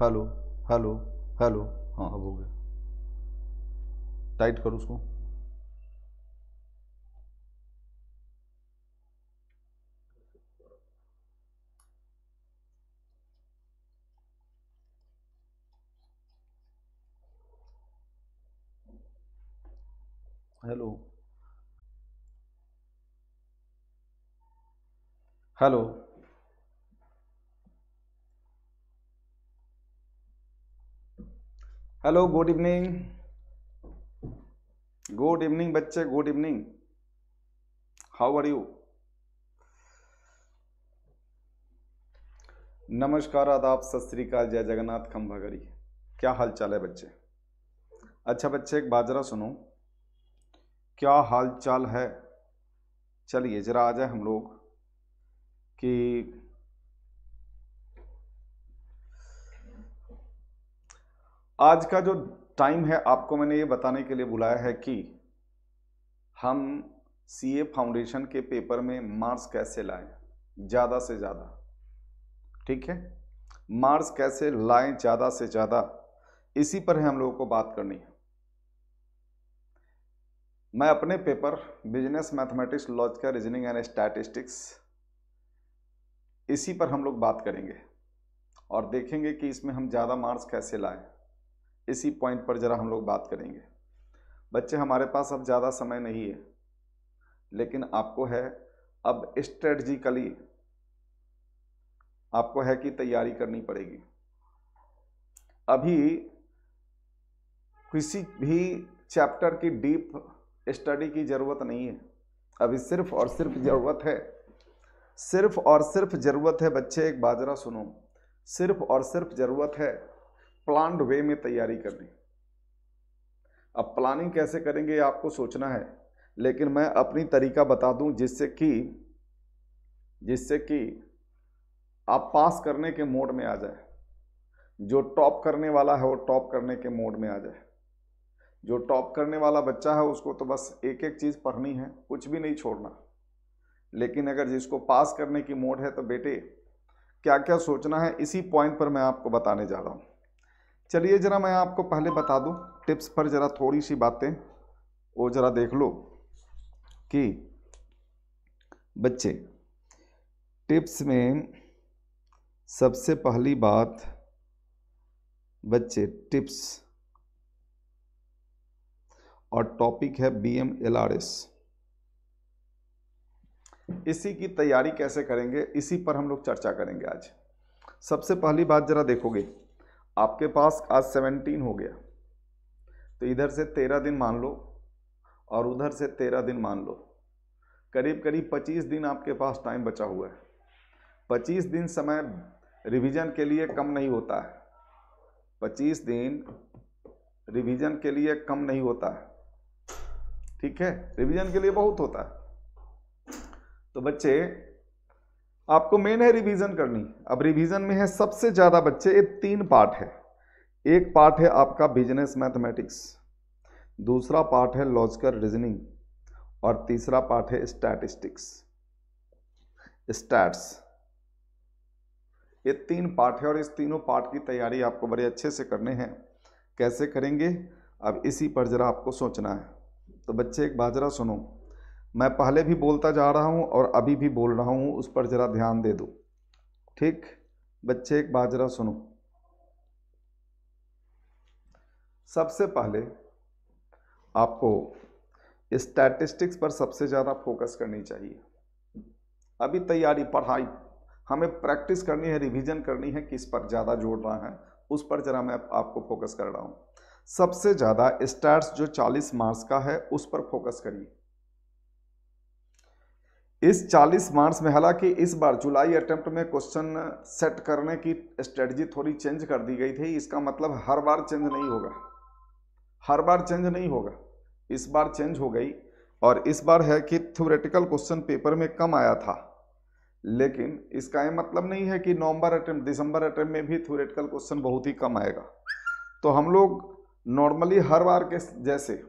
hello hello hello हाँ अब हो गया टाइट करो उसको hello hello hello good evening good evening बच्चे good evening how are you नमस्कार आदाब सत श्रीकाल जय जगन्नाथ खम्भागरी क्या हाल चाल है बच्चे अच्छा बच्चे एक बाजरा सुनो क्या हाल चाल है चलिए ज़रा आ जाए हम लोग कि आज का जो टाइम है आपको मैंने ये बताने के लिए बुलाया है कि हम सीए फाउंडेशन के पेपर में मार्क्स कैसे लाएं ज़्यादा से ज़्यादा ठीक है मार्क्स कैसे लाएं ज़्यादा से ज़्यादा इसी पर है हम लोगों को बात करनी है मैं अपने paper business mathematics logical reasoning and statistics इसी पर हम लोग बात करेंगे और देखेंगे कि इसमें हम ज़्यादा मार्क्स कैसे लाएं इसी पॉइंट पर ज़रा हम लोग बात करेंगे बच्चे हमारे पास अब ज़्यादा समय नहीं है लेकिन आपको है अब स्ट्रेटजिकली आपको है कि तैयारी करनी पड़ेगी अभी किसी भी चैप्टर की डीप स्टडी की ज़रूरत नहीं है अभी सिर्फ और सिर्फ ज़रूरत है सिर्फ और सिर्फ ज़रूरत है बच्चे एक बाजरा सुनो सिर्फ और सिर्फ ज़रूरत है प्लान्ड वे में तैयारी करनी अब प्लानिंग कैसे करेंगे आपको सोचना है लेकिन मैं अपनी तरीका बता दूं जिससे कि जिससे कि आप पास करने के मोड में आ जाए जो टॉप करने वाला है वो टॉप करने के मोड में आ जाए जो टॉप करने वाला बच्चा है उसको तो बस एक एक चीज़ पढ़नी है कुछ भी नहीं छोड़ना लेकिन अगर जिसको पास करने की मोड है तो बेटे क्या क्या सोचना है इसी पॉइंट पर मैं आपको बताने जा रहा हूँ चलिए ज़रा मैं आपको पहले बता दूं टिप्स पर ज़रा थोड़ी सी बातें वो ज़रा देख लो कि बच्चे टिप्स में सबसे पहली बात बच्चे टिप्स और टॉपिक है B M L R S इसी की तैयारी कैसे करेंगे इसी पर हम लोग चर्चा करेंगे आज सबसे पहली बात ज़रा देखोगे आपके पास आज सेवनटीन हो गया तो इधर से तेरह दिन मान लो और उधर से तेरह दिन मान लो करीब करीब पच्चीस दिन आपके पास टाइम बचा हुआ है पच्चीस दिन समय रिवीजन के लिए कम नहीं होता है पच्चीस दिन रिवीजन के लिए कम नहीं होता है ठीक है रिवीजन के लिए बहुत होता है तो बच्चे आपको मेन है रिवीजन करनी अब रिवीजन में है सबसे ज़्यादा बच्चे ये तीन पार्ट है एक पार्ट है आपका बिजनेस मैथमेटिक्स दूसरा पार्ट है लॉजिकल रीजनिंग और तीसरा पार्ट है स्टैटिस्टिक्स स्टैट्स ये तीन पार्ट है और इस तीनों पार्ट की तैयारी आपको बड़े अच्छे से करने हैं कैसे करेंगे अब इसी पर ज़रा आपको सोचना है तो बच्चे एक बाजरा सुनो मैं पहले भी बोलता जा रहा हूँ और अभी भी बोल रहा हूँ उस पर ज़रा ध्यान दे दो ठीक बच्चे एक बात ज़रा सुनो सबसे पहले आपको स्टैटिस्टिक्स पर सबसे ज़्यादा फोकस करनी चाहिए अभी तैयारी पढ़ाई हमें प्रैक्टिस करनी है रिवीजन करनी है किस पर ज़्यादा जोड़ रहा है उस पर ज़रा मैं आपको फोकस कर रहा हूँ सबसे ज़्यादा स्टैट्स जो 40 मार्क्स का है उस पर फोकस करिए इस 40 मार्च में हालांकि इस बार जुलाई अटैम्प्ट में क्वेश्चन सेट करने की स्ट्रेटजी थोड़ी चेंज कर दी गई थी इसका मतलब हर बार चेंज नहीं होगा हर बार चेंज नहीं होगा इस बार चेंज हो गई और इस बार है कि थ्योरेटिकल क्वेश्चन पेपर में कम आया था लेकिन इसका यह मतलब नहीं है कि नवंबर अटैम्प्ट दिसंबर अटैम्प्ट में भी थ्योरेटिकल क्वेश्चन बहुत ही कम आएगा तो हम लोग नॉर्मली हर बार के जैसे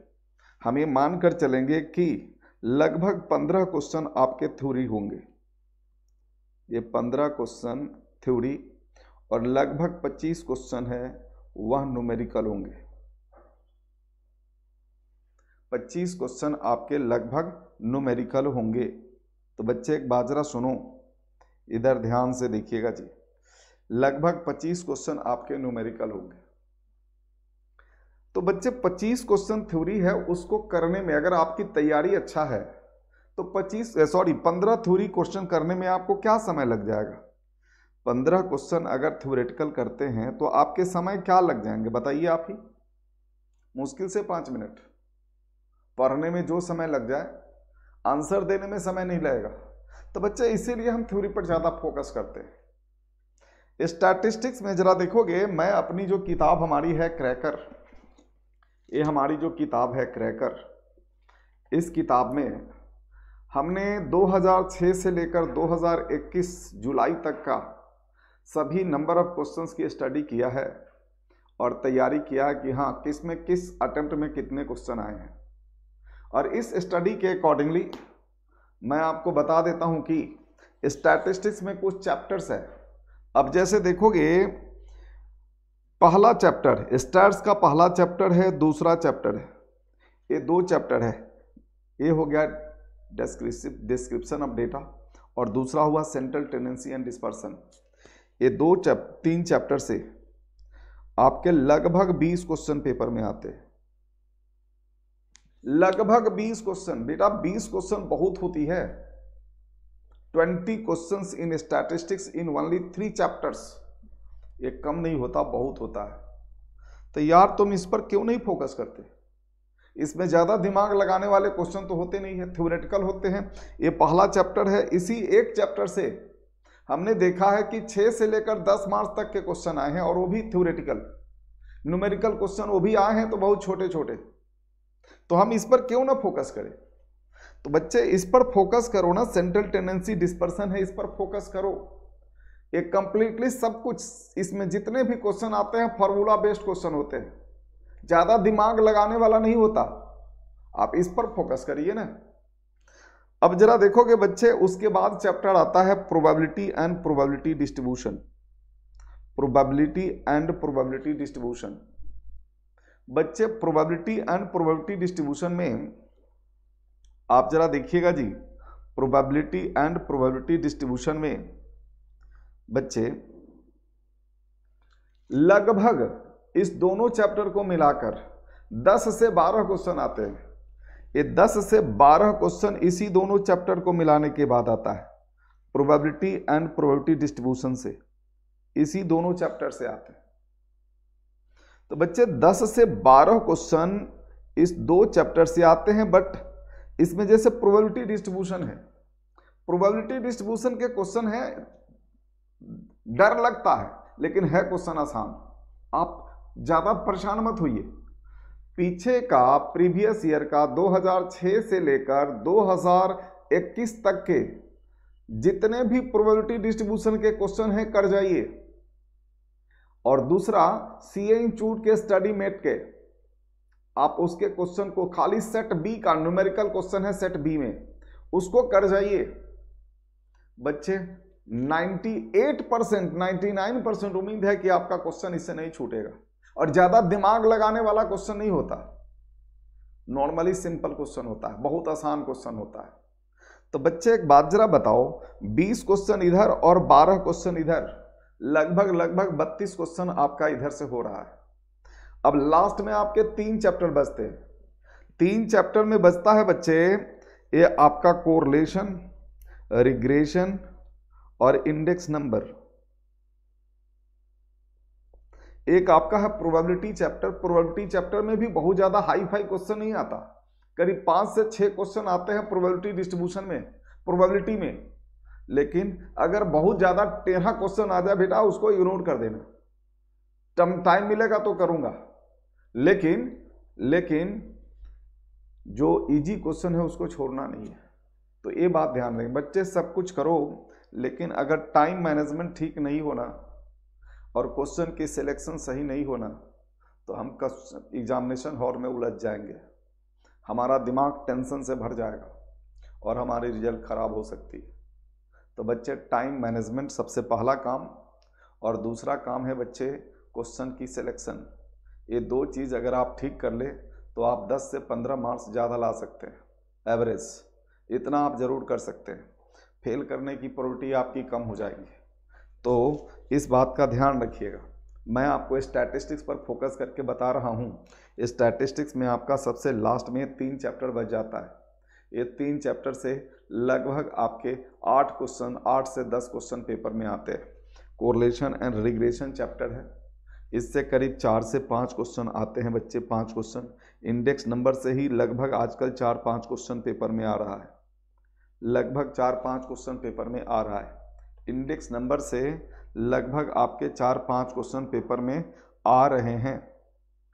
हम ये मान कर चलेंगे कि लगभग पंद्रह क्वेश्चन आपके थ्योरी होंगे ये पंद्रह क्वेश्चन थ्योरी और लगभग पच्चीस क्वेश्चन है वह न्यूमेरिकल होंगे पच्चीस क्वेश्चन आपके लगभग न्यूमेरिकल होंगे तो बच्चे एक बाजरा सुनो इधर ध्यान से देखिएगा जी लगभग पच्चीस क्वेश्चन आपके न्यूमेरिकल होंगे तो बच्चे 25 क्वेश्चन थ्योरी है उसको करने में अगर आपकी तैयारी अच्छा है तो 25 सॉरी 15 थ्योरी क्वेश्चन करने में आपको क्या समय लग जाएगा 15 क्वेश्चन अगर थ्योरेटिकल करते हैं तो आपके समय क्या लग जाएंगे बताइए आप ही मुश्किल से पाँच मिनट पढ़ने में जो समय लग जाए आंसर देने में समय नहीं लगेगा तो बच्चे इसीलिए हम थ्योरी पर ज़्यादा फोकस करते हैं स्टैटिस्टिक्स में ज़रा देखोगे मैं अपनी जो किताब हमारी है क्रैकर ये हमारी जो किताब है क्रैकर इस किताब में हमने 2006 से लेकर 2021 जुलाई तक का सभी नंबर ऑफ क्वेश्चंस की स्टडी किया है और तैयारी किया है कि हाँ किस में किस अटेम्प्ट में कितने क्वेश्चन आए हैं और इस स्टडी के अकॉर्डिंगली मैं आपको बता देता हूँ कि स्टैटिस्टिक्स में कुछ चैप्टर्स है अब जैसे देखोगे पहला चैप्टर स्टार्स का पहला चैप्टर है दूसरा चैप्टर है ये दो चैप्टर है ये हो गया डिस्क्रिप्शन ऑफ डेटा और दूसरा हुआ सेंट्रल टेंडेंसी एंड डिस्पर्सन ये दो चैप तीन चैप्टर से आपके लगभग 20 क्वेश्चन पेपर में आते हैं लगभग 20 क्वेश्चन बेटा 20 क्वेश्चन बहुत होती है 20 questions in statistics in only three chapters ये कम नहीं होता बहुत होता है तो यार तुम इस पर क्यों नहीं फोकस करते इसमें ज़्यादा दिमाग लगाने वाले क्वेश्चन तो होते नहीं है थ्योरेटिकल होते हैं ये पहला चैप्टर है इसी एक चैप्टर से हमने देखा है कि छः से लेकर दस मार्च तक के क्वेश्चन आए हैं और वो भी थ्योरेटिकल न्यूमेरिकल क्वेश्चन वो भी आए हैं तो बहुत छोटे छोटे तो हम इस पर क्यों ना फोकस करें तो बच्चे इस पर फोकस करो ना सेंट्रल टेंडेंसी डिस्पर्सन है इस पर फोकस करो ये कंप्लीटली सब कुछ इसमें जितने भी क्वेश्चन आते हैं फॉर्मूला बेस्ड क्वेश्चन होते हैं ज़्यादा दिमाग लगाने वाला नहीं होता आप इस पर फोकस करिए ना अब जरा देखोगे बच्चे उसके बाद चैप्टर आता है probability and probability distribution probability and probability distribution बच्चे प्रोबेबिलिटी एंड प्रोबेबिलिटी डिस्ट्रीब्यूशन में आप जरा देखिएगा जी प्रोबेबिलिटी एंड प्रोबेबिलिटी डिस्ट्रीब्यूशन में बच्चे लगभग इस दोनों चैप्टर को मिलाकर 10 से 12 क्वेश्चन आते हैं ये 10 से 12 क्वेश्चन इसी दोनों चैप्टर को मिलाने के बाद आता है प्रोबेबिलिटी एंड प्रोबेबिलिटी डिस्ट्रीब्यूशन से इसी दोनों चैप्टर से आते हैं तो बच्चे 10 से 12 क्वेश्चन इस दो चैप्टर से आते हैं बट इसमें जैसे प्रोबेबिलिटी डिस्ट्रीब्यूशन है प्रोबेबिलिटी डिस्ट्रीब्यूशन के क्वेश्चन है डर लगता है लेकिन है क्वेश्चन आसान आप ज़्यादा परेशान मत होइए पीछे का प्रीवियस ईयर का 2006 से लेकर 2021 तक के जितने भी प्रोबेबिलिटी डिस्ट्रीब्यूशन के क्वेश्चन हैं कर जाइए और दूसरा सी चूट के स्टडी मेट के आप उसके क्वेश्चन को खाली सेट बी का न्यूमेरिकल क्वेश्चन है सेट बी में उसको कर जाइए बच्चे 98 परसेंट नाइन्टी परसेंट उम्मीद है कि आपका क्वेश्चन इससे नहीं छूटेगा और ज्यादा दिमाग लगाने वाला क्वेश्चन नहीं होता नॉर्मली सिंपल क्वेश्चन होता है बहुत आसान क्वेश्चन होता है तो बच्चे एक बात जरा बताओ 20 क्वेश्चन इधर और 12 क्वेश्चन इधर लगभग लगभग 32 क्वेश्चन आपका इधर से हो रहा है अब लास्ट में आपके तीन चैप्टर बचते हैं तीन चैप्टर में बचता है बच्चे ये आपका कोरलेशन रिग्रेशन और इंडेक्स नंबर एक आपका है प्रोबेबिलिटी चैप्टर प्रोबेबिलिटी चैप्टर में भी बहुत ज्यादा हाई फाई क्वेश्चन नहीं आता करीब पांच से छह क्वेश्चन आते हैं प्रोबेबिलिटी डिस्ट्रीब्यूशन में प्रोबेबिलिटी में लेकिन अगर बहुत ज्यादा टेढ़ा क्वेश्चन आ जाए बेटा उसको इग्नोर कर देना टम टाइम मिलेगा तो करूंगा लेकिन लेकिन जो इजी क्वेश्चन है उसको छोड़ना नहीं है तो ये बात ध्यान दें बच्चे सब कुछ करो लेकिन अगर टाइम मैनेजमेंट ठीक नहीं होना और क्वेश्चन की सिलेक्शन सही नहीं होना तो हम एग्जामिनेशन हॉल में उलझ जाएंगे हमारा दिमाग टेंशन से भर जाएगा और हमारी रिजल्ट ख़राब हो सकती है तो बच्चे टाइम मैनेजमेंट सबसे पहला काम और दूसरा काम है बच्चे क्वेश्चन की सिलेक्शन ये दो चीज़ अगर आप ठीक कर ले तो आप 10 से 15 मार्क्स ज़्यादा ला सकते हैं एवरेज इतना आप ज़रूर कर सकते हैं फेल करने की प्रवृत्ति आपकी कम हो जाएगी तो इस बात का ध्यान रखिएगा मैं आपको स्टैटिस्टिक्स पर फोकस करके बता रहा हूँ स्टैटिस्टिक्स में आपका सबसे लास्ट में तीन चैप्टर बच जाता है ये तीन चैप्टर से लगभग आपके आठ क्वेश्चन आठ से दस क्वेश्चन पेपर में आते हैं कोरलेशन एंड रिग्रेशन चैप्टर है इससे करीब चार से पाँच क्वेश्चन आते हैं बच्चे पाँच क्वेश्चन इंडेक्स नंबर से ही लगभग आजकल चार पाँच क्वेश्चन पेपर में आ रहा है लगभग चार पाँच क्वेश्चन पेपर में आ रहा है इंडेक्स नंबर से लगभग आपके चार पाँच क्वेश्चन पेपर में आ रहे हैं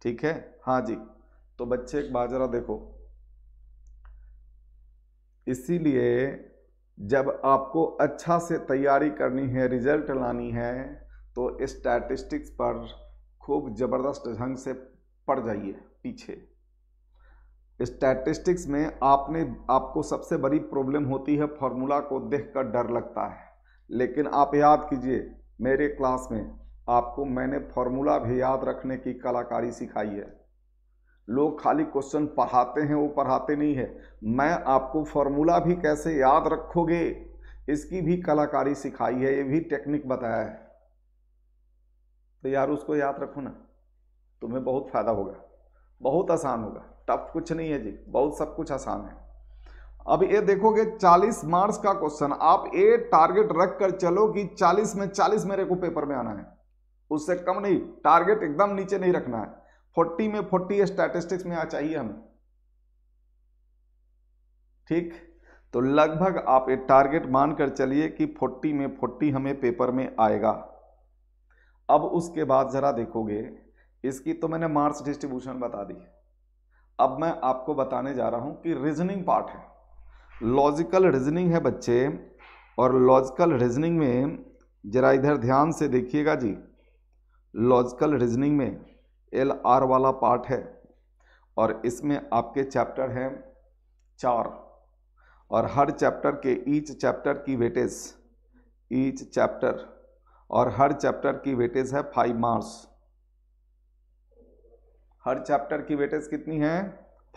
ठीक है हाँ जी तो बच्चे एक बाजरा देखो इसीलिए जब आपको अच्छा से तैयारी करनी है रिजल्ट लानी है तो स्टैटिस्टिक्स पर खूब ज़बरदस्त ढंग से पड़ जाइए पीछे स्टैटिस्टिक्स में आपने आपको सबसे बड़ी प्रॉब्लम होती है फॉर्मूला को देखकर डर लगता है लेकिन आप याद कीजिए मेरे क्लास में आपको मैंने फॉर्मूला भी याद रखने की कलाकारी सिखाई है लोग खाली क्वेश्चन पढ़ाते हैं वो पढ़ाते नहीं है मैं आपको फॉर्मूला भी कैसे याद रखोगे इसकी भी कलाकारी सिखाई है ये भी टेक्निक बताया है तो यार उसको याद रखो ना तुम्हें बहुत फ़ायदा होगा बहुत आसान होगा टफ कुछ नहीं है जी बहुत सब कुछ आसान है अब ये देखोगे 40 मार्क्स का क्वेश्चन आप ये टारगेट रख कर चलो कि 40 में 40 मेरे को पेपर में आना है उससे कम नहीं टारगेट एकदम नीचे नहीं रखना है 40 में 40 स्टैटिस्टिक्स में आ चाहिए हमें ठीक तो लगभग आप ये टारगेट मानकर चलिए कि 40 में 40 हमें पेपर में आएगा अब उसके बाद ज़रा देखोगे इसकी तो मैंने मार्क्स डिस्ट्रीब्यूशन बता दी अब मैं आपको बताने जा रहा हूँ कि रीजनिंग पार्ट है लॉजिकल रीजनिंग है बच्चे और लॉजिकल रीजनिंग में ज़रा इधर ध्यान से देखिएगा जी लॉजिकल रीजनिंग में एल आर वाला पार्ट है और इसमें आपके चैप्टर हैं चार और हर चैप्टर के ईच चैप्टर की वेटेज ईच चैप्टर और हर चैप्टर की वेटेज है फाइव मार्क्स हर चैप्टर की वेटेज कितनी है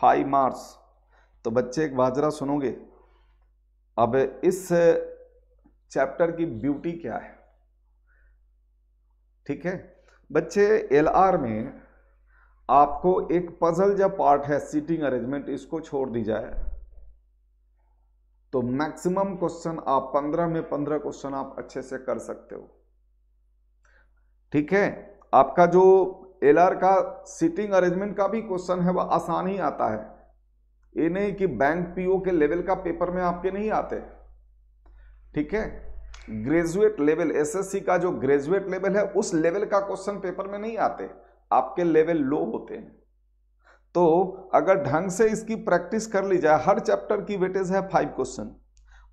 फाइव मार्क्स तो बच्चे एक बाजरा सुनोगे अब इस चैप्टर की ब्यूटी क्या है ठीक है बच्चे एलआर में आपको एक पजल जब पार्ट है सीटिंग अरेंजमेंट इसको छोड़ दी जाए तो मैक्सिमम क्वेश्चन आप पंद्रह में पंद्रह क्वेश्चन आप अच्छे से कर सकते हो ठीक है आपका जो एलआर का सिटिंग अरेंजमेंट का भी क्वेश्चन है वह आसान ही आता है ये नहीं कि बैंक पीओ के लेवल का पेपर में आपके नहीं आते ठीक है ग्रेजुएट लेवल एसएससी का जो ग्रेजुएट लेवल है उस लेवल का क्वेश्चन पेपर में नहीं आते आपके लेवल लो होते हैं तो अगर ढंग से इसकी प्रैक्टिस कर ली जाए हर चैप्टर की वेटेज है फाइव क्वेश्चन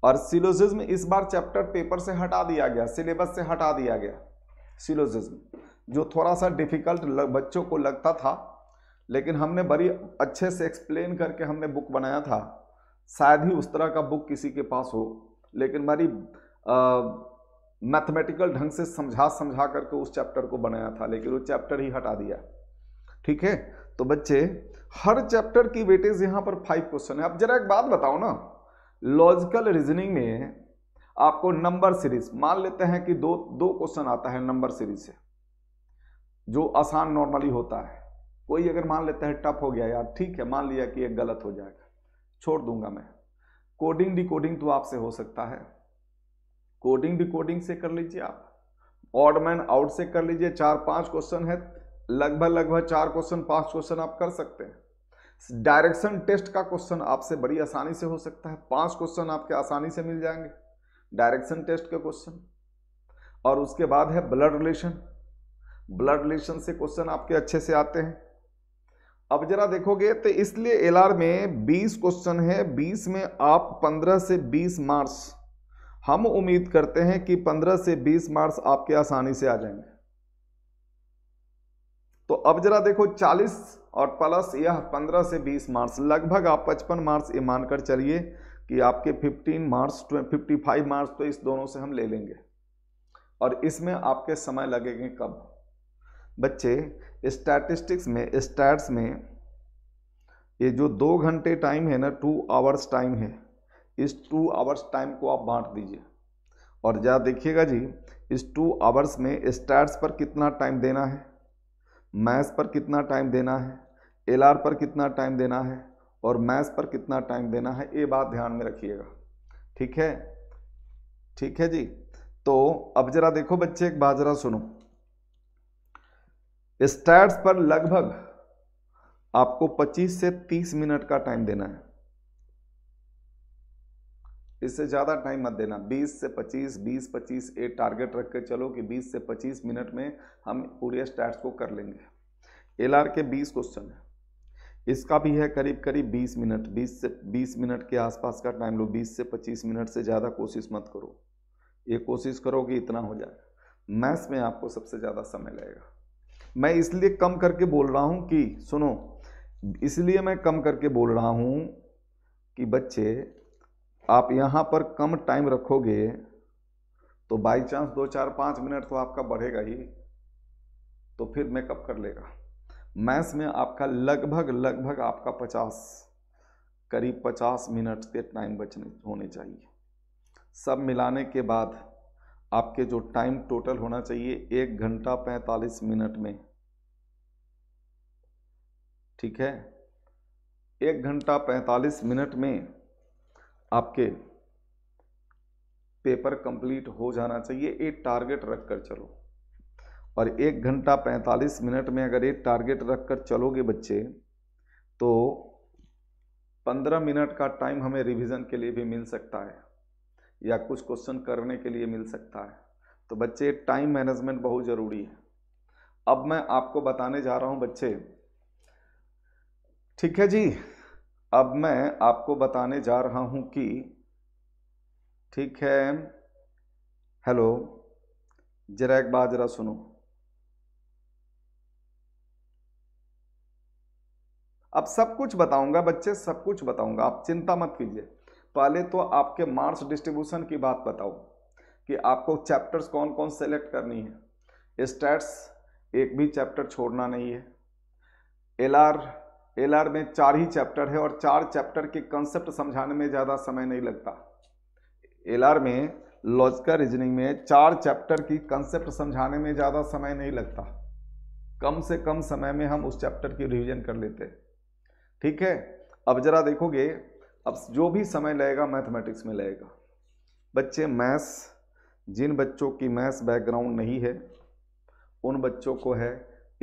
और सिलोजिज्म इस बार चैप्टर पेपर से हटा दिया गया सिलेबस से हटा दिया गया सिलोजिज्म जो थोड़ा सा डिफ़िकल्ट बच्चों को लगता था लेकिन हमने बड़ी अच्छे से एक्सप्लेन करके हमने बुक बनाया था शायद ही उस तरह का बुक किसी के पास हो लेकिन हमारी मैथमेटिकल ढंग से समझा समझा करके उस चैप्टर को बनाया था लेकिन वो चैप्टर ही हटा दिया ठीक है तो बच्चे हर चैप्टर की वेटेज यहाँ पर फाइव क्वेश्चन है अब जरा एक बात बताओ ना लॉजिकल रीजनिंग में आपको नंबर सीरीज मान लेते हैं कि दो दो क्वेश्चन आता है नंबर सीरीज से जो आसान नॉर्मली होता है कोई अगर मान लेता है टफ हो गया यार ठीक है मान लिया कि एक गलत हो जाएगा छोड़ दूंगा मैं कोडिंग डिकोडिंग तो आपसे हो सकता है कोडिंग डिकोडिंग से कर लीजिए आप ऑड मैन आउट से कर लीजिए चार पांच क्वेश्चन है लगभग लगभग चार क्वेश्चन पांच क्वेश्चन आप कर सकते हैं डायरेक्शन टेस्ट का क्वेश्चन आपसे बड़ी आसानी से हो सकता है पांच क्वेश्चन आपके आसानी से मिल जाएंगे डायरेक्शन टेस्ट के क्वेश्चन और उसके बाद है ब्लड रिलेशन ब्लड रिलेशन से क्वेश्चन आपके अच्छे से आते हैं अब जरा देखोगे तो इसलिए एलआर में 20 क्वेश्चन है 20 में आप 15 से 20 मार्क्स हम उम्मीद करते हैं कि 15 से 20 मार्क्स आपके आसानी से आ जाएंगे तो अब जरा देखो 40 और प्लस यह 15 से 20 मार्क्स लगभग आप 55 मार्क्स ये मानकर चलिए कि आपके 15 मार्क्स 55 मार्क्स तो इस दोनों से हम ले लेंगे और इसमें आपके समय लगेंगे कब बच्चे स्टैटिस्टिक्स में स्टैट्स में ये जो दो घंटे टाइम है ना टू आवर्स टाइम है इस टू आवर्स टाइम को आप बांट दीजिए और जा देखिएगा जी इस टू आवर्स में स्टैट्स पर कितना टाइम देना है मैथ्स पर कितना टाइम देना है एल पर कितना टाइम देना है और मैथ्स पर कितना टाइम देना है ये बात ध्यान में रखिएगा ठीक है ठीक है जी तो अब जरा देखो बच्चे एक बाजरा सुनो स्टैट्स पर लगभग आपको 25 से 30 मिनट का टाइम देना है इससे ज़्यादा टाइम मत देना 20 से 25 20 25 ए टारगेट रख के चलो कि 20 से 25 मिनट में हम पूरे स्टैट्स को कर लेंगे एल के 20 क्वेश्चन है इसका भी है करीब करीब 20 मिनट 20 से 20 मिनट के आसपास का टाइम लो 20 से 25 मिनट से ज़्यादा कोशिश मत करो ये कोशिश करो कि इतना हो जाए मैथ्स में आपको सबसे ज़्यादा समय लगेगा मैं इसलिए कम करके बोल रहा हूँ कि सुनो इसलिए मैं कम करके बोल रहा हूँ कि बच्चे आप यहाँ पर कम टाइम रखोगे तो बाई चांस दो चार पाँच मिनट तो आपका बढ़ेगा ही तो फिर मेकअप कर लेगा मैथ्स में आपका लगभग लगभग आपका पचास करीब पचास मिनट के टाइम बचने होने चाहिए सब मिलाने के बाद आपके जो टाइम टोटल होना चाहिए एक घंटा पैंतालीस मिनट में ठीक है एक घंटा पैंतालीस मिनट में आपके पेपर कंप्लीट हो जाना चाहिए एक टारगेट रख कर चलो और एक घंटा पैंतालीस मिनट में अगर एक टारगेट रख कर चलोगे बच्चे तो पंद्रह मिनट का टाइम हमें रिवीजन के लिए भी मिल सकता है या कुछ क्वेश्चन करने के लिए मिल सकता है तो बच्चे टाइम मैनेजमेंट बहुत ज़रूरी है अब मैं आपको बताने जा रहा हूँ बच्चे ठीक है जी अब मैं आपको बताने जा रहा हूँ कि ठीक है हेलो जरा एक बात जरा सुनो अब सब कुछ बताऊंगा बच्चे सब कुछ बताऊंगा आप चिंता मत कीजिए पहले तो आपके मार्क्स डिस्ट्रीब्यूशन की बात बताओ कि आपको चैप्टर्स कौन कौन सेलेक्ट करनी है स्टैट्स एक भी चैप्टर छोड़ना नहीं है एलआर एलआर में चार ही चैप्टर है और चार चैप्टर के कंसेप्ट समझाने में ज़्यादा समय नहीं लगता एलआर में लॉजिकल रीजनिंग में चार चैप्टर की कंसेप्ट समझाने में ज़्यादा समय नहीं लगता कम से कम समय में हम उस चैप्टर की रिविजन कर लेते ठीक है अब ज़रा देखोगे अब जो भी समय लगेगा मैथमेटिक्स में लगेगा बच्चे मैथ्स जिन बच्चों की मैथ्स बैकग्राउंड नहीं है उन बच्चों को है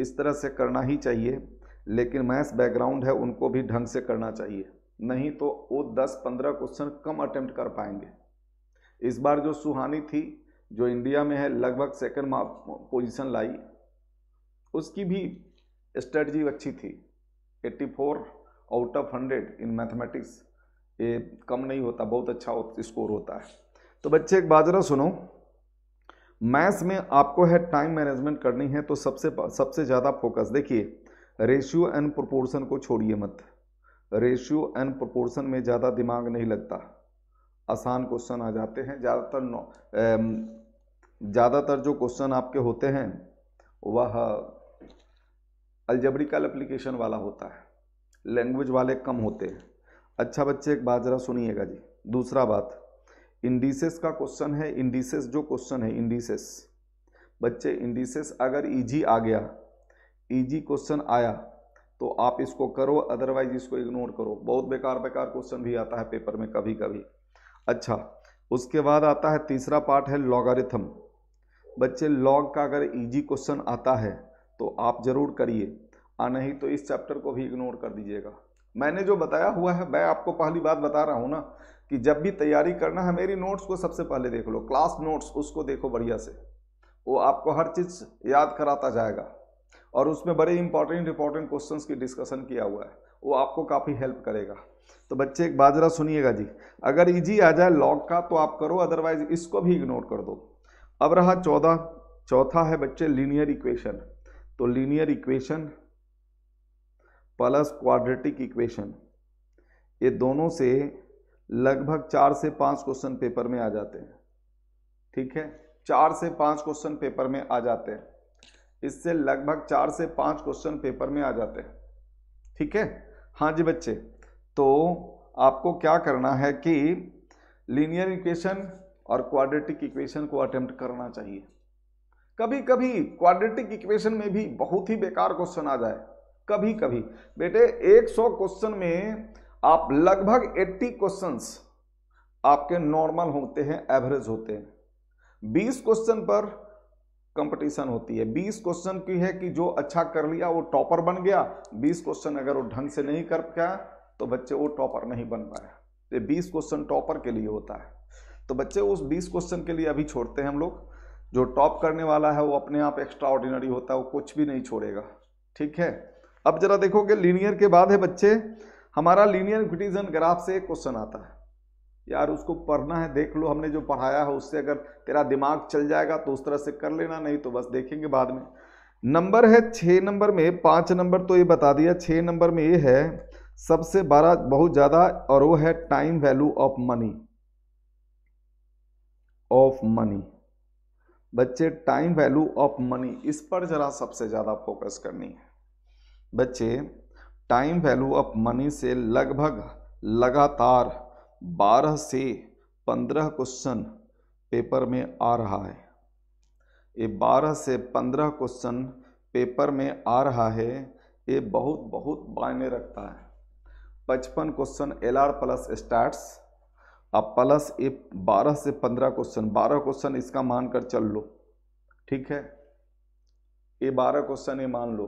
इस तरह से करना ही चाहिए लेकिन मैथ्स बैकग्राउंड है उनको भी ढंग से करना चाहिए नहीं तो वो 10-15 क्वेश्चन कम अटेम्प्ट कर पाएंगे इस बार जो सुहानी थी जो इंडिया में है लगभग सेकंड पोजिशन लाई उसकी भी स्ट्रेटजी अच्छी थी 84 आउट ऑफ 100 इन मैथमेटिक्स ये कम नहीं होता बहुत अच्छा स्कोर होता है तो बच्चे एक बाजरा सुनो मैथ्स में आपको है टाइम मैनेजमेंट करनी है तो सबसे सबसे ज़्यादा फोकस देखिए रेशियो एंड प्रोपोर्शन को छोड़िए मत रेशियो एंड प्रोपोर्शन में ज़्यादा दिमाग नहीं लगता आसान क्वेश्चन आ जाते हैं ज़्यादातर ज़्यादातर जो क्वेश्चन आपके होते हैं वह अल्जबरिकल एप्लीकेशन वाला होता है लैंग्वेज वाले कम होते हैं अच्छा बच्चे एक बात जरा सुनिएगा जी दूसरा बात इंडिसेस का क्वेश्चन है इंडिसेस जो क्वेश्चन है इंडिसेस बच्चे इंडिसेस अगर इजी e आ गया इजी e क्वेश्चन आया तो आप इसको करो अदरवाइज इसको इग्नोर करो बहुत बेकार बेकार क्वेश्चन भी आता है पेपर में कभी कभी अच्छा उसके बाद आता है तीसरा पार्ट है लॉगारिथम बच्चे लॉग का अगर इजी e क्वेश्चन आता है तो आप ज़रूर करिए और नहीं तो इस चैप्टर को भी इग्नोर कर दीजिएगा मैंने जो बताया हुआ है मैं आपको पहली बात बता रहा हूँ ना कि जब भी तैयारी करना है मेरी नोट्स को सबसे पहले देख लो क्लास नोट्स उसको देखो बढ़िया से वो आपको हर चीज़ याद कराता जाएगा और उसमें बड़े इंपॉर्टेंट इंपॉर्टेंट क्वेश्चंस की डिस्कशन किया हुआ है वो आपको काफ़ी हेल्प करेगा तो बच्चे एक बाजरा सुनिएगा जी अगर इजी आ जाए लॉग का तो आप करो अदरवाइज इसको भी इग्नोर कर दो अब रहा चौदह चौथा है बच्चे लीनियर इक्वेशन तो linear equation plus quadratic equation ये दोनों से लगभग चार से पाँच क्वेश्चन पेपर में आ जाते हैं ठीक है चार से पाँच क्वेश्चन पेपर में आ जाते हैं इससे लगभग चार से पाँच क्वेश्चन पेपर में आ जाते हैं ठीक है हाँ जी बच्चे तो आपको क्या करना है कि लीनियर इक्वेशन और क्वाड्रेटिक इक्वेशन को अटेम्प्ट करना चाहिए कभी कभी क्वाड्रेटिक इक्वेशन में भी बहुत ही बेकार क्वेश्चन आ जाए कभी कभी बेटे 100 क्वेश्चन में आप लगभग 80 क्वेश्चंस आपके नॉर्मल होते हैं एवरेज होते हैं 20 क्वेश्चन पर कंपटीशन होती है 20 क्वेश्चन की है कि जो अच्छा कर लिया वो टॉपर बन गया 20 क्वेश्चन अगर वो ढंग से नहीं कर पाया तो बच्चे वो टॉपर नहीं बन पाया ये 20 क्वेश्चन टॉपर के लिए होता है तो बच्चे उस 20 क्वेश्चन के लिए अभी छोड़ते हैं हम लोग जो टॉप करने वाला है वो अपने आप एक्स्ट्रा ऑर्डिनरी होता है वो कुछ भी नहीं छोड़ेगा ठीक है अब जरा देखो कि लीनियर के बाद है बच्चे हमारा लीनियर इक्विटीजन ग्राफ से एक क्वेश्चन आता है यार उसको पढ़ना है देख लो हमने जो पढ़ाया है उससे अगर तेरा दिमाग चल जाएगा तो उस तरह से कर लेना नहीं तो बस देखेंगे बाद में नंबर है छः नंबर में पाँच नंबर तो ये बता दिया छः नंबर में ये है सबसे बड़ा बहुत ज़्यादा और वो है time value of money of money बच्चे टाइम वैल्यू ऑफ मनी इस पर ज़रा सबसे ज़्यादा फोकस करनी है बच्चे टाइम वैल्यू ऑफ मनी से लगभग लगातार 12 से 15 क्वेश्चन पेपर में आ रहा है ये 12 से 15 क्वेश्चन पेपर में आ रहा है ये बहुत बहुत मायने रखता है पचपन question L R plus stats अब प्लस ये बारह से पंद्रह क्वेश्चन बारह क्वेश्चन इसका मानकर चल लो ठीक है ये बारह क्वेश्चन ये मान लो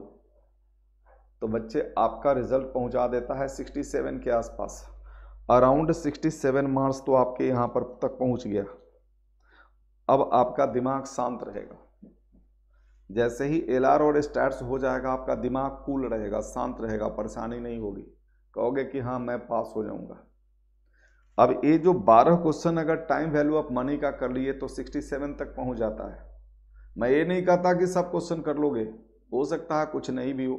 तो बच्चे आपका रिजल्ट पहुंचा देता है 67 के आसपास अराउंड 67 मार्क्स तो आपके यहां पर तक पहुंच गया अब आपका दिमाग शांत रहेगा जैसे ही एल आर और स्टैट्स हो जाएगा आपका दिमाग कूल रहेगा शांत रहेगा परेशानी नहीं होगी कहोगे कि हाँ मैं पास हो जाऊंगा अब ये जो 12 क्वेश्चन अगर टाइम वैल्यू ऑफ मनी का कर लिए तो 67 तक पहुंच जाता है मैं ये नहीं कहता कि सब क्वेश्चन कर लोगे हो सकता है कुछ नहीं भी हो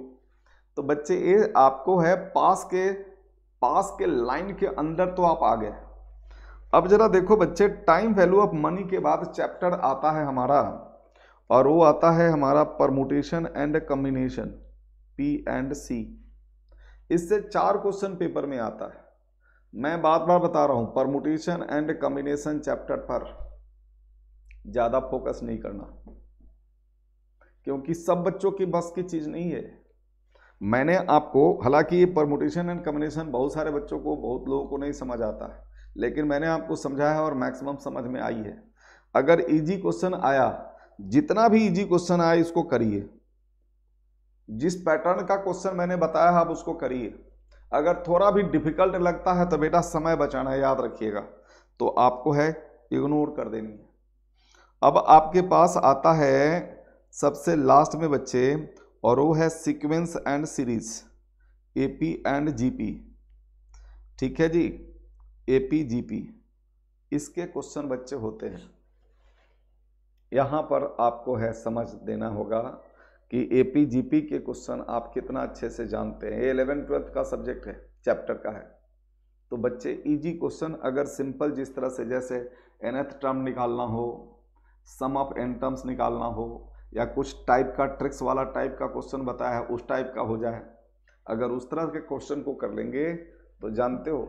तो बच्चे ये आपको है पास के पास के लाइन के अंदर तो आप आ गए अब जरा देखो बच्चे टाइम वैल्यू ऑफ मनी के बाद चैप्टर आता है हमारा और वो आता है हमारा permutation and combination P and C इससे चार क्वेश्चन पेपर में आता है मैं बार बार बता रहा हूं परमोटेशन एंड कम्बिनेशन चैप्टर पर ज़्यादा फोकस नहीं करना क्योंकि सब बच्चों की बस की चीज़ नहीं है मैंने आपको हालांकि ये परमोटेशन एंड कम्बिनेशन बहुत सारे बच्चों को बहुत लोगों को नहीं समझ आता है लेकिन मैंने आपको समझाया है और मैक्सिमम समझ में आई है अगर इजी क्वेश्चन आया जितना भी इजी क्वेश्चन आए इसको करिए जिस पैटर्न का क्वेश्चन मैंने बताया आप उसको करिए अगर थोड़ा भी डिफिकल्ट लगता है तो बेटा समय बचाना है याद रखिएगा तो आपको है इग्नोर कर देनी है अब आपके पास आता है सबसे लास्ट में बच्चे और वो है sequence and series A P and G P ठीक है जी ए पी जी पी इसके क्वेश्चन बच्चे होते हैं यहाँ पर आपको है समझ देना होगा कि ए पी जी पी के क्वेश्चन आप कितना अच्छे से जानते हैं ये एलेवन ट्वेल्थ का सब्जेक्ट है चैप्टर का है तो बच्चे इजी क्वेश्चन अगर सिंपल जिस तरह से जैसे एनथ टर्म निकालना हो सम ऑफ एन टर्म्स निकालना हो या कुछ टाइप का ट्रिक्स वाला टाइप का क्वेश्चन बताया है उस टाइप का हो जाए अगर उस तरह के क्वेश्चन को कर लेंगे तो जानते हो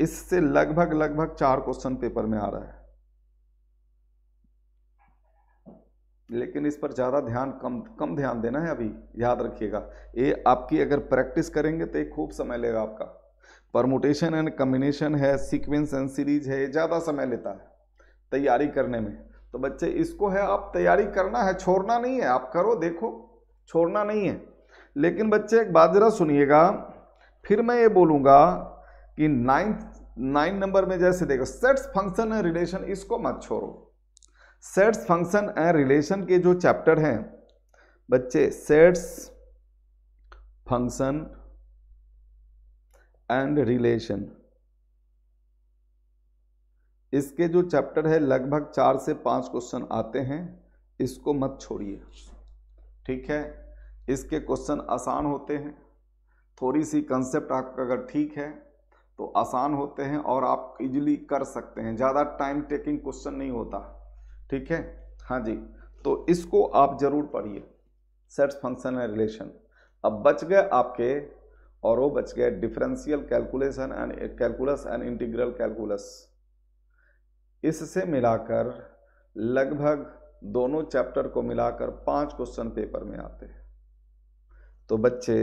इससे लगभग लगभग चार क्वेश्चन पेपर में आ रहा है लेकिन इस पर ज़्यादा ध्यान कम कम ध्यान देना है अभी याद रखिएगा ये आपकी अगर प्रैक्टिस करेंगे तो खूब समय लेगा आपका परमोटेशन एंड कम्बिनेशन है सीक्वेंस एंड सीरीज है ज़्यादा समय लेता है तैयारी करने में तो बच्चे इसको है आप तैयारी करना है छोड़ना नहीं है आप करो देखो छोड़ना नहीं है लेकिन बच्चे एक बात ज़रा सुनिएगा फिर मैं ये बोलूँगा कि नाइन्थ नाइन नंबर में जैसे देखो सेट्स फंक्शन एंड रिलेशन इसको मत छोड़ो सेट्स फंक्शन एंड रिलेशन के जो चैप्टर हैं बच्चे सेट्स फंक्शन एंड रिलेशन इसके जो चैप्टर है लगभग चार से पाँच क्वेश्चन आते हैं इसको मत छोड़िए ठीक है इसके क्वेश्चन आसान होते हैं थोड़ी सी कंसेप्ट आपका अगर ठीक है तो आसान होते हैं और आप इजीली कर सकते हैं ज़्यादा टाइम टेकिंग क्वेश्चन नहीं होता ठीक है हाँ जी तो इसको आप ज़रूर पढ़िए सेट्स फंक्शन एंड रिलेशन अब बच गए आपके और वो बच गए differential calculation and calculus and integral calculus इससे मिलाकर लगभग दोनों चैप्टर को मिलाकर पांच क्वेश्चन पेपर में आते हैं तो बच्चे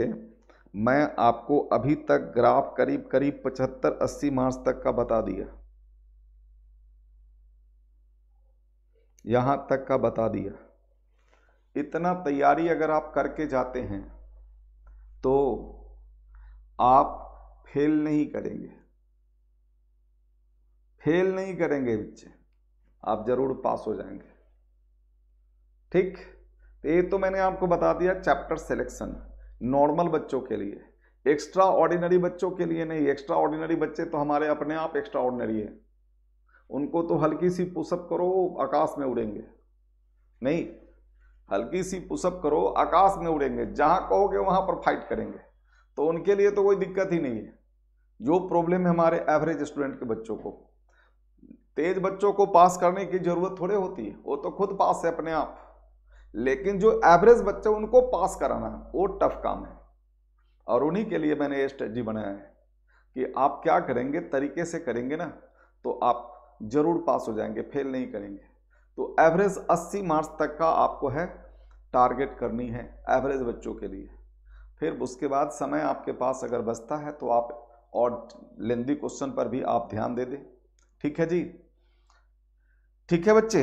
मैं आपको अभी तक ग्राफ करीब करीब 75-80 मार्च तक का बता दिया यहां तक का बता दिया इतना तैयारी अगर आप करके जाते हैं तो आप फेल नहीं करेंगे फेल नहीं करेंगे बच्चे आप जरूर पास हो जाएंगे ठीक तो ये तो मैंने आपको बता दिया चैप्टर सिलेक्शन नॉर्मल बच्चों के लिए एक्स्ट्रा ऑर्डिनरी बच्चों के लिए नहीं एक्स्ट्रा ऑर्डिनरी बच्चे तो हमारे अपने आप एक्स्ट्रा ऑर्डिनरी है उनको तो हल्की सी पुशअप करो आकाश में उड़ेंगे नहीं हल्की सी पुशअप करो आकाश में उड़ेंगे जहां कहोगे वहां पर फाइट करेंगे तो उनके लिए तो कोई दिक्कत ही नहीं है जो प्रॉब्लम है हमारे एवरेज स्टूडेंट के बच्चों को तेज बच्चों को पास करने की जरूरत थोड़े होती है वो तो खुद पास है अपने आप लेकिन जो एवरेज बच्चे उनको पास कराना वो टफ काम है और उन्हीं के लिए मैंने ये स्ट्रेटी बनाया है कि आप क्या करेंगे तरीके से करेंगे ना तो आप जरूर पास हो जाएंगे फेल नहीं करेंगे तो एवरेज 80 मार्क्स तक का आपको है टारगेट करनी है एवरेज बच्चों के लिए फिर उसके बाद समय आपके पास अगर बचता है तो आप और लेंदी क्वेश्चन पर भी आप ध्यान दे दें ठीक है जी ठीक है बच्चे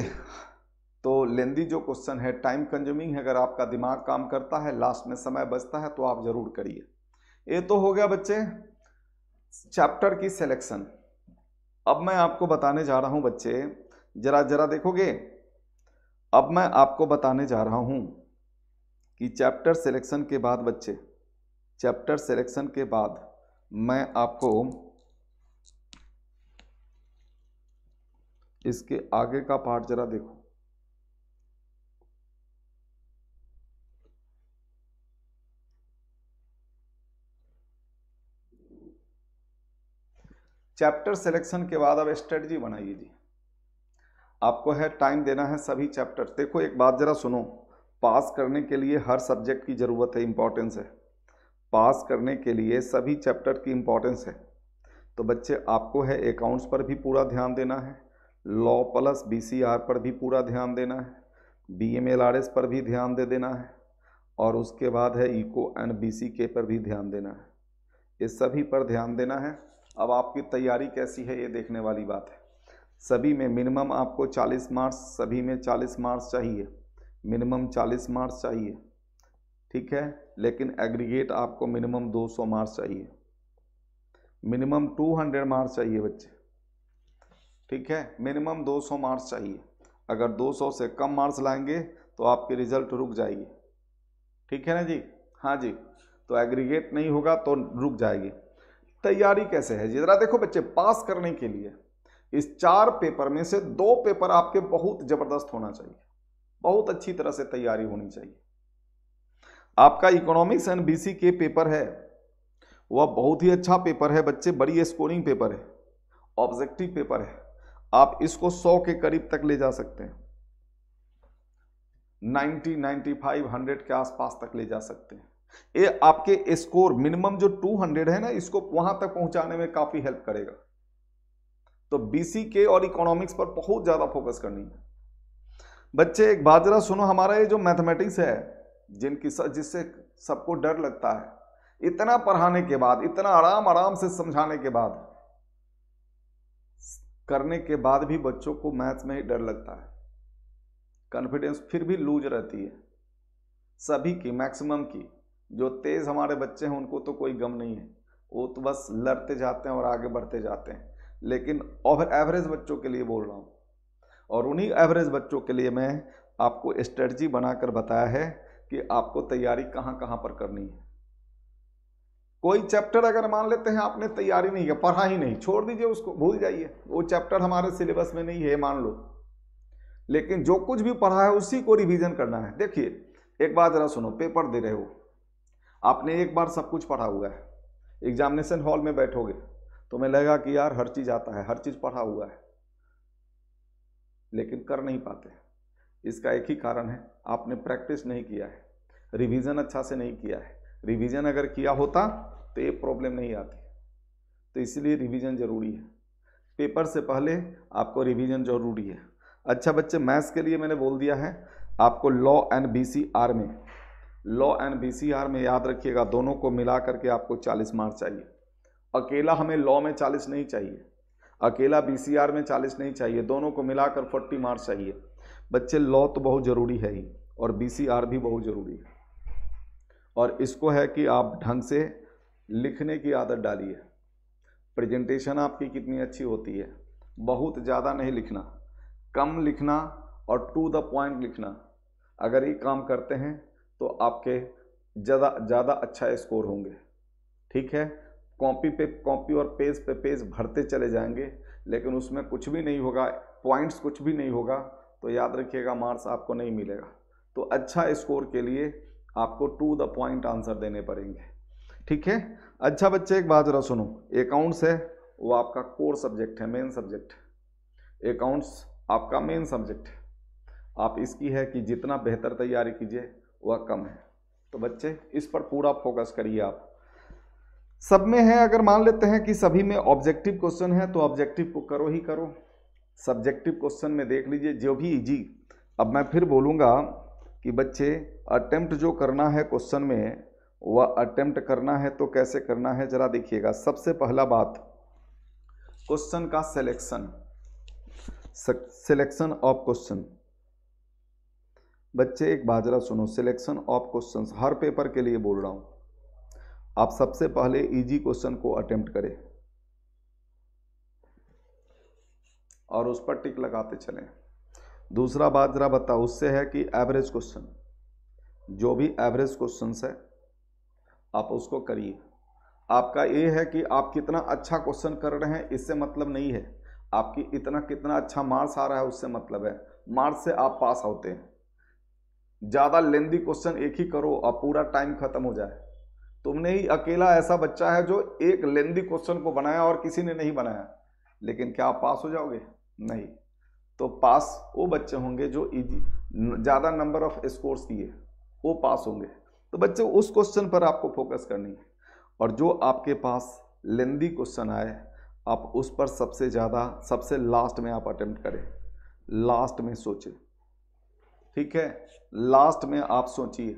तो लेंदी जो क्वेश्चन है टाइम कंज्यूमिंग है अगर आपका दिमाग काम करता है लास्ट में समय बचता है तो आप जरूर करिए ये तो हो गया बच्चे चैप्टर की सिलेक्शन अब मैं आपको बताने जा रहा हूं बच्चे जरा जरा देखोगे अब मैं आपको बताने जा रहा हूं कि चैप्टर सिलेक्शन के बाद बच्चे चैप्टर सिलेक्शन के बाद मैं आपको इसके आगे का पार्ट जरा देखो चैप्टर सिलेक्शन के बाद अब स्ट्रेटजी बनाइए जी आपको है टाइम देना है सभी चैप्टर देखो एक बात ज़रा सुनो पास करने के लिए हर सब्जेक्ट की ज़रूरत है इंपॉर्टेंस है पास करने के लिए सभी चैप्टर की इंपॉर्टेंस है तो बच्चे आपको है अकाउंट्स पर भी पूरा ध्यान देना है law plus B C R पर भी पूरा ध्यान देना है B M L R S पर भी ध्यान दे देना है और उसके बाद है इको एंड बी सी के पर भी ध्यान देना है ये सभी पर ध्यान देना है अब आपकी तैयारी कैसी है ये देखने वाली बात है सभी में मिनिमम आपको 40 मार्क्स सभी में 40 मार्क्स चाहिए मिनिमम 40 मार्क्स चाहिए ठीक है लेकिन एग्रीगेट आपको मिनिमम 200 मार्क्स चाहिए मिनिमम 200 मार्क्स चाहिए बच्चे ठीक है मिनिमम 200 मार्क्स चाहिए अगर 200 से कम मार्क्स लाएंगे तो आपके रिजल्ट रुक जाएगी ठीक है ना जी हाँ जी तो एग्रीगेट नहीं होगा तो रुक जाएगी तैयारी कैसे है जी जरा देखो बच्चे पास करने के लिए इस चार पेपर में से दो पेपर आपके बहुत ज़बरदस्त होना चाहिए बहुत अच्छी तरह से तैयारी होनी चाहिए आपका इकोनॉमिक्स एंड बीसी के पेपर है वह बहुत ही अच्छा पेपर है बच्चे बड़ी स्कोरिंग पेपर है ऑब्जेक्टिव पेपर है आप इसको 100 के करीब तक ले जा सकते हैं 90, 95, 100 के आसपास तक ले जा सकते हैं ये आपके स्कोर मिनिमम जो 200 है ना इसको वहां तक पहुंचाने में काफी हेल्प करेगा तो बीसी के और इकोनॉमिक्स पर बहुत ज्यादा फोकस करनी है बच्चे एक बाजरा सुनो हमारा ये जो मैथमेटिक्स है जिनकी जिससे सबको डर लगता है इतना पढ़ाने के बाद इतना आराम आराम से समझाने के बाद करने के बाद भी बच्चों को मैथ्स में ही डर लगता है कॉन्फिडेंस फिर भी लूज रहती है सभी की मैक्सिमम की जो तेज़ हमारे बच्चे हैं उनको तो कोई गम नहीं है वो तो बस लड़ते जाते हैं और आगे बढ़ते जाते हैं लेकिन ओवर एवरेज बच्चों के लिए बोल रहा हूँ और उन्हीं एवरेज बच्चों के लिए मैं आपको स्ट्रेटजी बनाकर बताया है कि आपको तैयारी कहाँ कहाँ पर करनी है कोई चैप्टर अगर मान लेते हैं आपने तैयारी नहीं किया पढ़ा ही नहीं छोड़ दीजिए उसको भूल जाइए वो चैप्टर हमारे सिलेबस में नहीं है मान लो लेकिन जो कुछ भी पढ़ा है उसी को रिवीजन करना है देखिए एक बात ज़रा सुनो पेपर दे रहे हो आपने एक बार सब कुछ पढ़ा हुआ है एग्जामिनेशन हॉल में बैठोगे तो मैं लगेगा कि यार हर चीज़ आता है हर चीज़ पढ़ा हुआ है लेकिन कर नहीं पाते इसका एक ही कारण है आपने प्रैक्टिस नहीं किया है रिवीजन अच्छा से नहीं किया है रिवीजन अगर किया होता तो ये प्रॉब्लम नहीं आती तो इसलिए रिवीजन ज़रूरी है पेपर से पहले आपको रिवीजन ज़रूरी है अच्छा बच्चे मैथ्स के लिए मैंने बोल दिया है आपको law and B C R में law and B C R में याद रखिएगा दोनों को मिला करके आपको चालीस मार्क चाहिए अकेला हमें लॉ में चालीस नहीं चाहिए अकेला बी सी आर में चालीस नहीं चाहिए दोनों को मिलाकर फोर्टी मार्क्स चाहिए बच्चे लॉ तो बहुत ज़रूरी है ही और बी सी आर भी बहुत ज़रूरी है और इसको है कि आप ढंग से लिखने की आदत डालिए प्रेजेंटेशन आपकी कितनी अच्छी होती है बहुत ज़्यादा नहीं लिखना कम लिखना और टू द पॉइंट लिखना अगर ये काम करते हैं तो आपके ज़्यादा ज़्यादा अच्छा स्कोर होंगे ठीक है कॉपी पे कॉपी और पेज पे पेज भरते चले जाएंगे लेकिन उसमें कुछ भी नहीं होगा पॉइंट्स कुछ भी नहीं होगा तो याद रखिएगा मार्क्स आपको नहीं मिलेगा तो अच्छा स्कोर के लिए आपको टू द पॉइंट आंसर देने पड़ेंगे ठीक है अच्छा बच्चे एक बात जरा सुनो अकाउंट्स है वो आपका कोर सब्जेक्ट है मेन सब्जेक्ट अकाउंट्स आपका मेन सब्जेक्ट है आप इसकी है कि जितना बेहतर तैयारी कीजिए वह कम है तो बच्चे इस पर पूरा फोकस करिए आप सब में है अगर मान लेते हैं कि सभी में ऑब्जेक्टिव क्वेश्चन है तो ऑब्जेक्टिव को करो ही करो सब्जेक्टिव क्वेश्चन में देख लीजिए जो भी इजी अब मैं फिर बोलूँगा कि बच्चे अटेम्प्ट जो करना है क्वेश्चन में वह अटेम्प्ट करना है तो कैसे करना है जरा देखिएगा सबसे पहला बात क्वेश्चन का सिलेक्शन सिलेक्शन ऑफ क्वेश्चन बच्चे एक बाजरा सुनो सिलेक्शन ऑफ क्वेश्चन हर पेपर के लिए बोल रहा हूं आप सबसे पहले इजी क्वेश्चन को अटेम्प्ट करें और उस पर टिक लगाते चलें दूसरा बात ज़रा बताओ उससे है कि एवरेज क्वेश्चन जो भी एवरेज क्वेश्चन है आप उसको करिए आपका ये है कि आप कितना अच्छा क्वेश्चन कर रहे हैं इससे मतलब नहीं है आपकी इतना कितना अच्छा मार्क्स आ रहा है उससे मतलब है मार्क्स से आप पास होते हैं ज़्यादा लेंदी क्वेश्चन एक ही करो और पूरा टाइम खत्म हो जाए तुमने ही अकेला ऐसा बच्चा है जो एक लेंदी क्वेश्चन को बनाया और किसी ने नहीं बनाया लेकिन क्या आप पास हो जाओगे नहीं तो पास वो बच्चे होंगे जो ज़्यादा नंबर ऑफ स्कोर्स किए वो पास होंगे तो बच्चे उस क्वेश्चन पर आपको फोकस करनी है और जो आपके पास लेंदी क्वेश्चन आए आप उस पर सबसे ज़्यादा सबसे लास्ट में आप अटेम्प्ट करें लास्ट में सोचें ठीक है लास्ट में आप सोचिए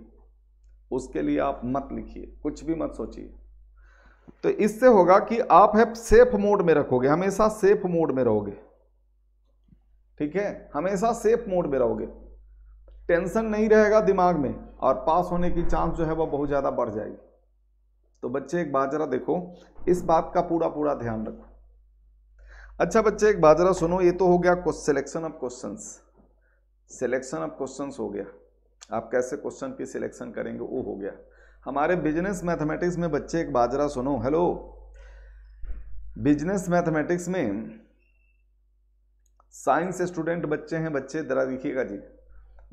उसके लिए आप मत लिखिए कुछ भी मत सोचिए तो इससे होगा कि आप है सेफ मोड में रखोगे हमेशा सेफ मोड में रहोगे ठीक है हमेशा सेफ मोड में रहोगे टेंशन नहीं रहेगा दिमाग में और पास होने की चांस जो है वह बहुत ज़्यादा बढ़ जाएगी तो बच्चे एक बाजरा देखो इस बात का पूरा पूरा ध्यान रखो अच्छा बच्चे एक बाजरा सुनो ये तो हो गया selection of question selection of question हो गया आप कैसे क्वेश्चन की सिलेक्शन करेंगे वो हो गया हमारे बिजनेस मैथमेटिक्स में बच्चे एक बाजरा सुनो हेलो बिजनेस मैथमेटिक्स में साइंस स्टूडेंट बच्चे हैं बच्चे ज़रा देखिएगा जी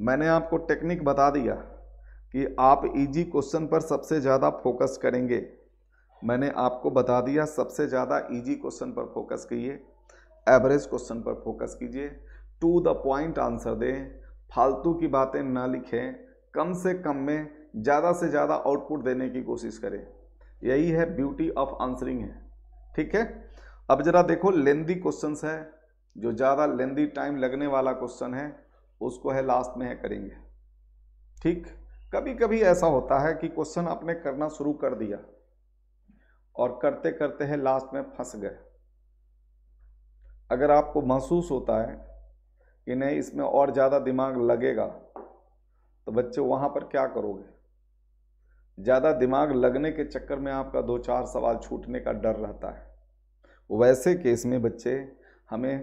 मैंने आपको टेक्निक बता दिया कि आप इजी e क्वेश्चन पर सबसे ज़्यादा फोकस करेंगे मैंने आपको बता दिया सबसे ज़्यादा इजी e क्वेश्चन पर फोकस कीजिए एवरेज क्वेश्चन पर फोकस कीजिए टू द पॉइंट आंसर दें फालतू की बातें ना लिखें कम से कम में ज़्यादा से ज़्यादा आउटपुट देने की कोशिश करें यही है ब्यूटी ऑफ आंसरिंग है ठीक है अब ज़रा देखो लेंदी क्वेश्चंस है जो ज़्यादा लेंदी टाइम लगने वाला क्वेश्चन है उसको है लास्ट में है करेंगे ठीक कभी कभी ऐसा होता है कि क्वेश्चन आपने करना शुरू कर दिया और करते करते हैं लास्ट में फंस गए अगर आपको महसूस होता है कि नहीं इसमें और ज़्यादा दिमाग लगेगा तो बच्चे वहाँ पर क्या करोगे ज़्यादा दिमाग लगने के चक्कर में आपका दो चार सवाल छूटने का डर रहता है वैसे केस में बच्चे हमें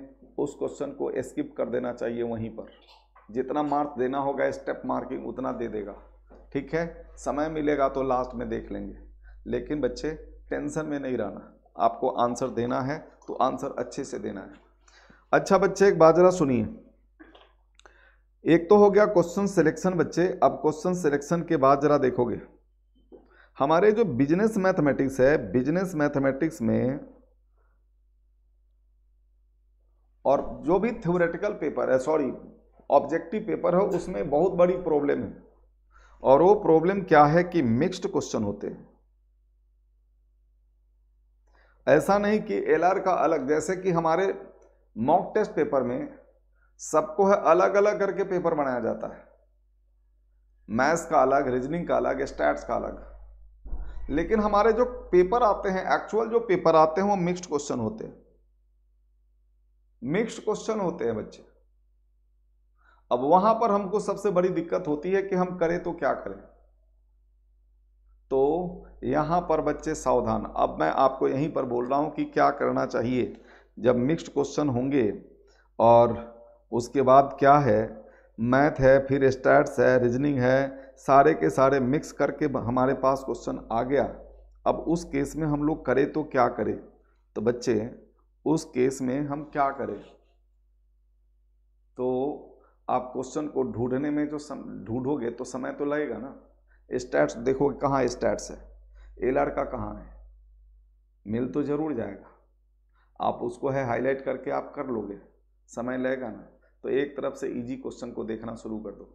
उस क्वेश्चन को स्किप कर देना चाहिए वहीं पर जितना मार्क देना होगा स्टेप मार्किंग उतना दे देगा ठीक है समय मिलेगा तो लास्ट में देख लेंगे लेकिन बच्चे टेंशन में नहीं रहना आपको आंसर देना है तो आंसर अच्छे से देना है अच्छा बच्चे एक बात जरा सुनिए एक तो हो गया क्वेश्चन सिलेक्शन बच्चे अब क्वेश्चन सिलेक्शन के बाद जरा देखोगे हमारे जो बिजनेस मैथमेटिक्स है बिजनेस मैथमेटिक्स में और जो भी थ्योरेटिकल पेपर है सॉरी ऑब्जेक्टिव पेपर है उसमें बहुत बड़ी प्रॉब्लम है और वो प्रॉब्लम क्या है कि मिक्स्ड क्वेश्चन होते हैं ऐसा नहीं कि एलआर का अलग जैसे कि हमारे मॉक टेस्ट पेपर में सबको है अलग अलग करके पेपर बनाया जाता है मैथ्स का अलग रीजनिंग का अलग स्टैट्स का अलग लेकिन हमारे जो पेपर आते हैं एक्चुअल जो पेपर आते हैं वो मिक्स्ड क्वेश्चन होते हैं मिक्स्ड क्वेश्चन होते हैं बच्चे अब वहां पर हमको सबसे बड़ी दिक्कत होती है कि हम करें तो क्या करें तो यहां पर बच्चे सावधान अब मैं आपको यहीं पर बोल रहा हूं कि क्या करना चाहिए जब मिक्स्ड क्वेश्चन होंगे और उसके बाद क्या है मैथ है फिर स्टैट्स है रीजनिंग है सारे के सारे मिक्स करके हमारे पास क्वेश्चन आ गया अब उस केस में हम लोग करें तो क्या करें तो बच्चे उस केस में हम क्या करें तो आप क्वेश्चन को ढूंढने में जो ढूंढोगे तो समय तो लगेगा ना स्टैट्स देखोगे कहाँ स्टैट्स है एल आर का कहाँ है मिल तो ज़रूर जाएगा आप उसको है हाईलाइट करके आप कर लोगे समय लगेगा ना तो एक तरफ से इजी क्वेश्चन को देखना शुरू कर दो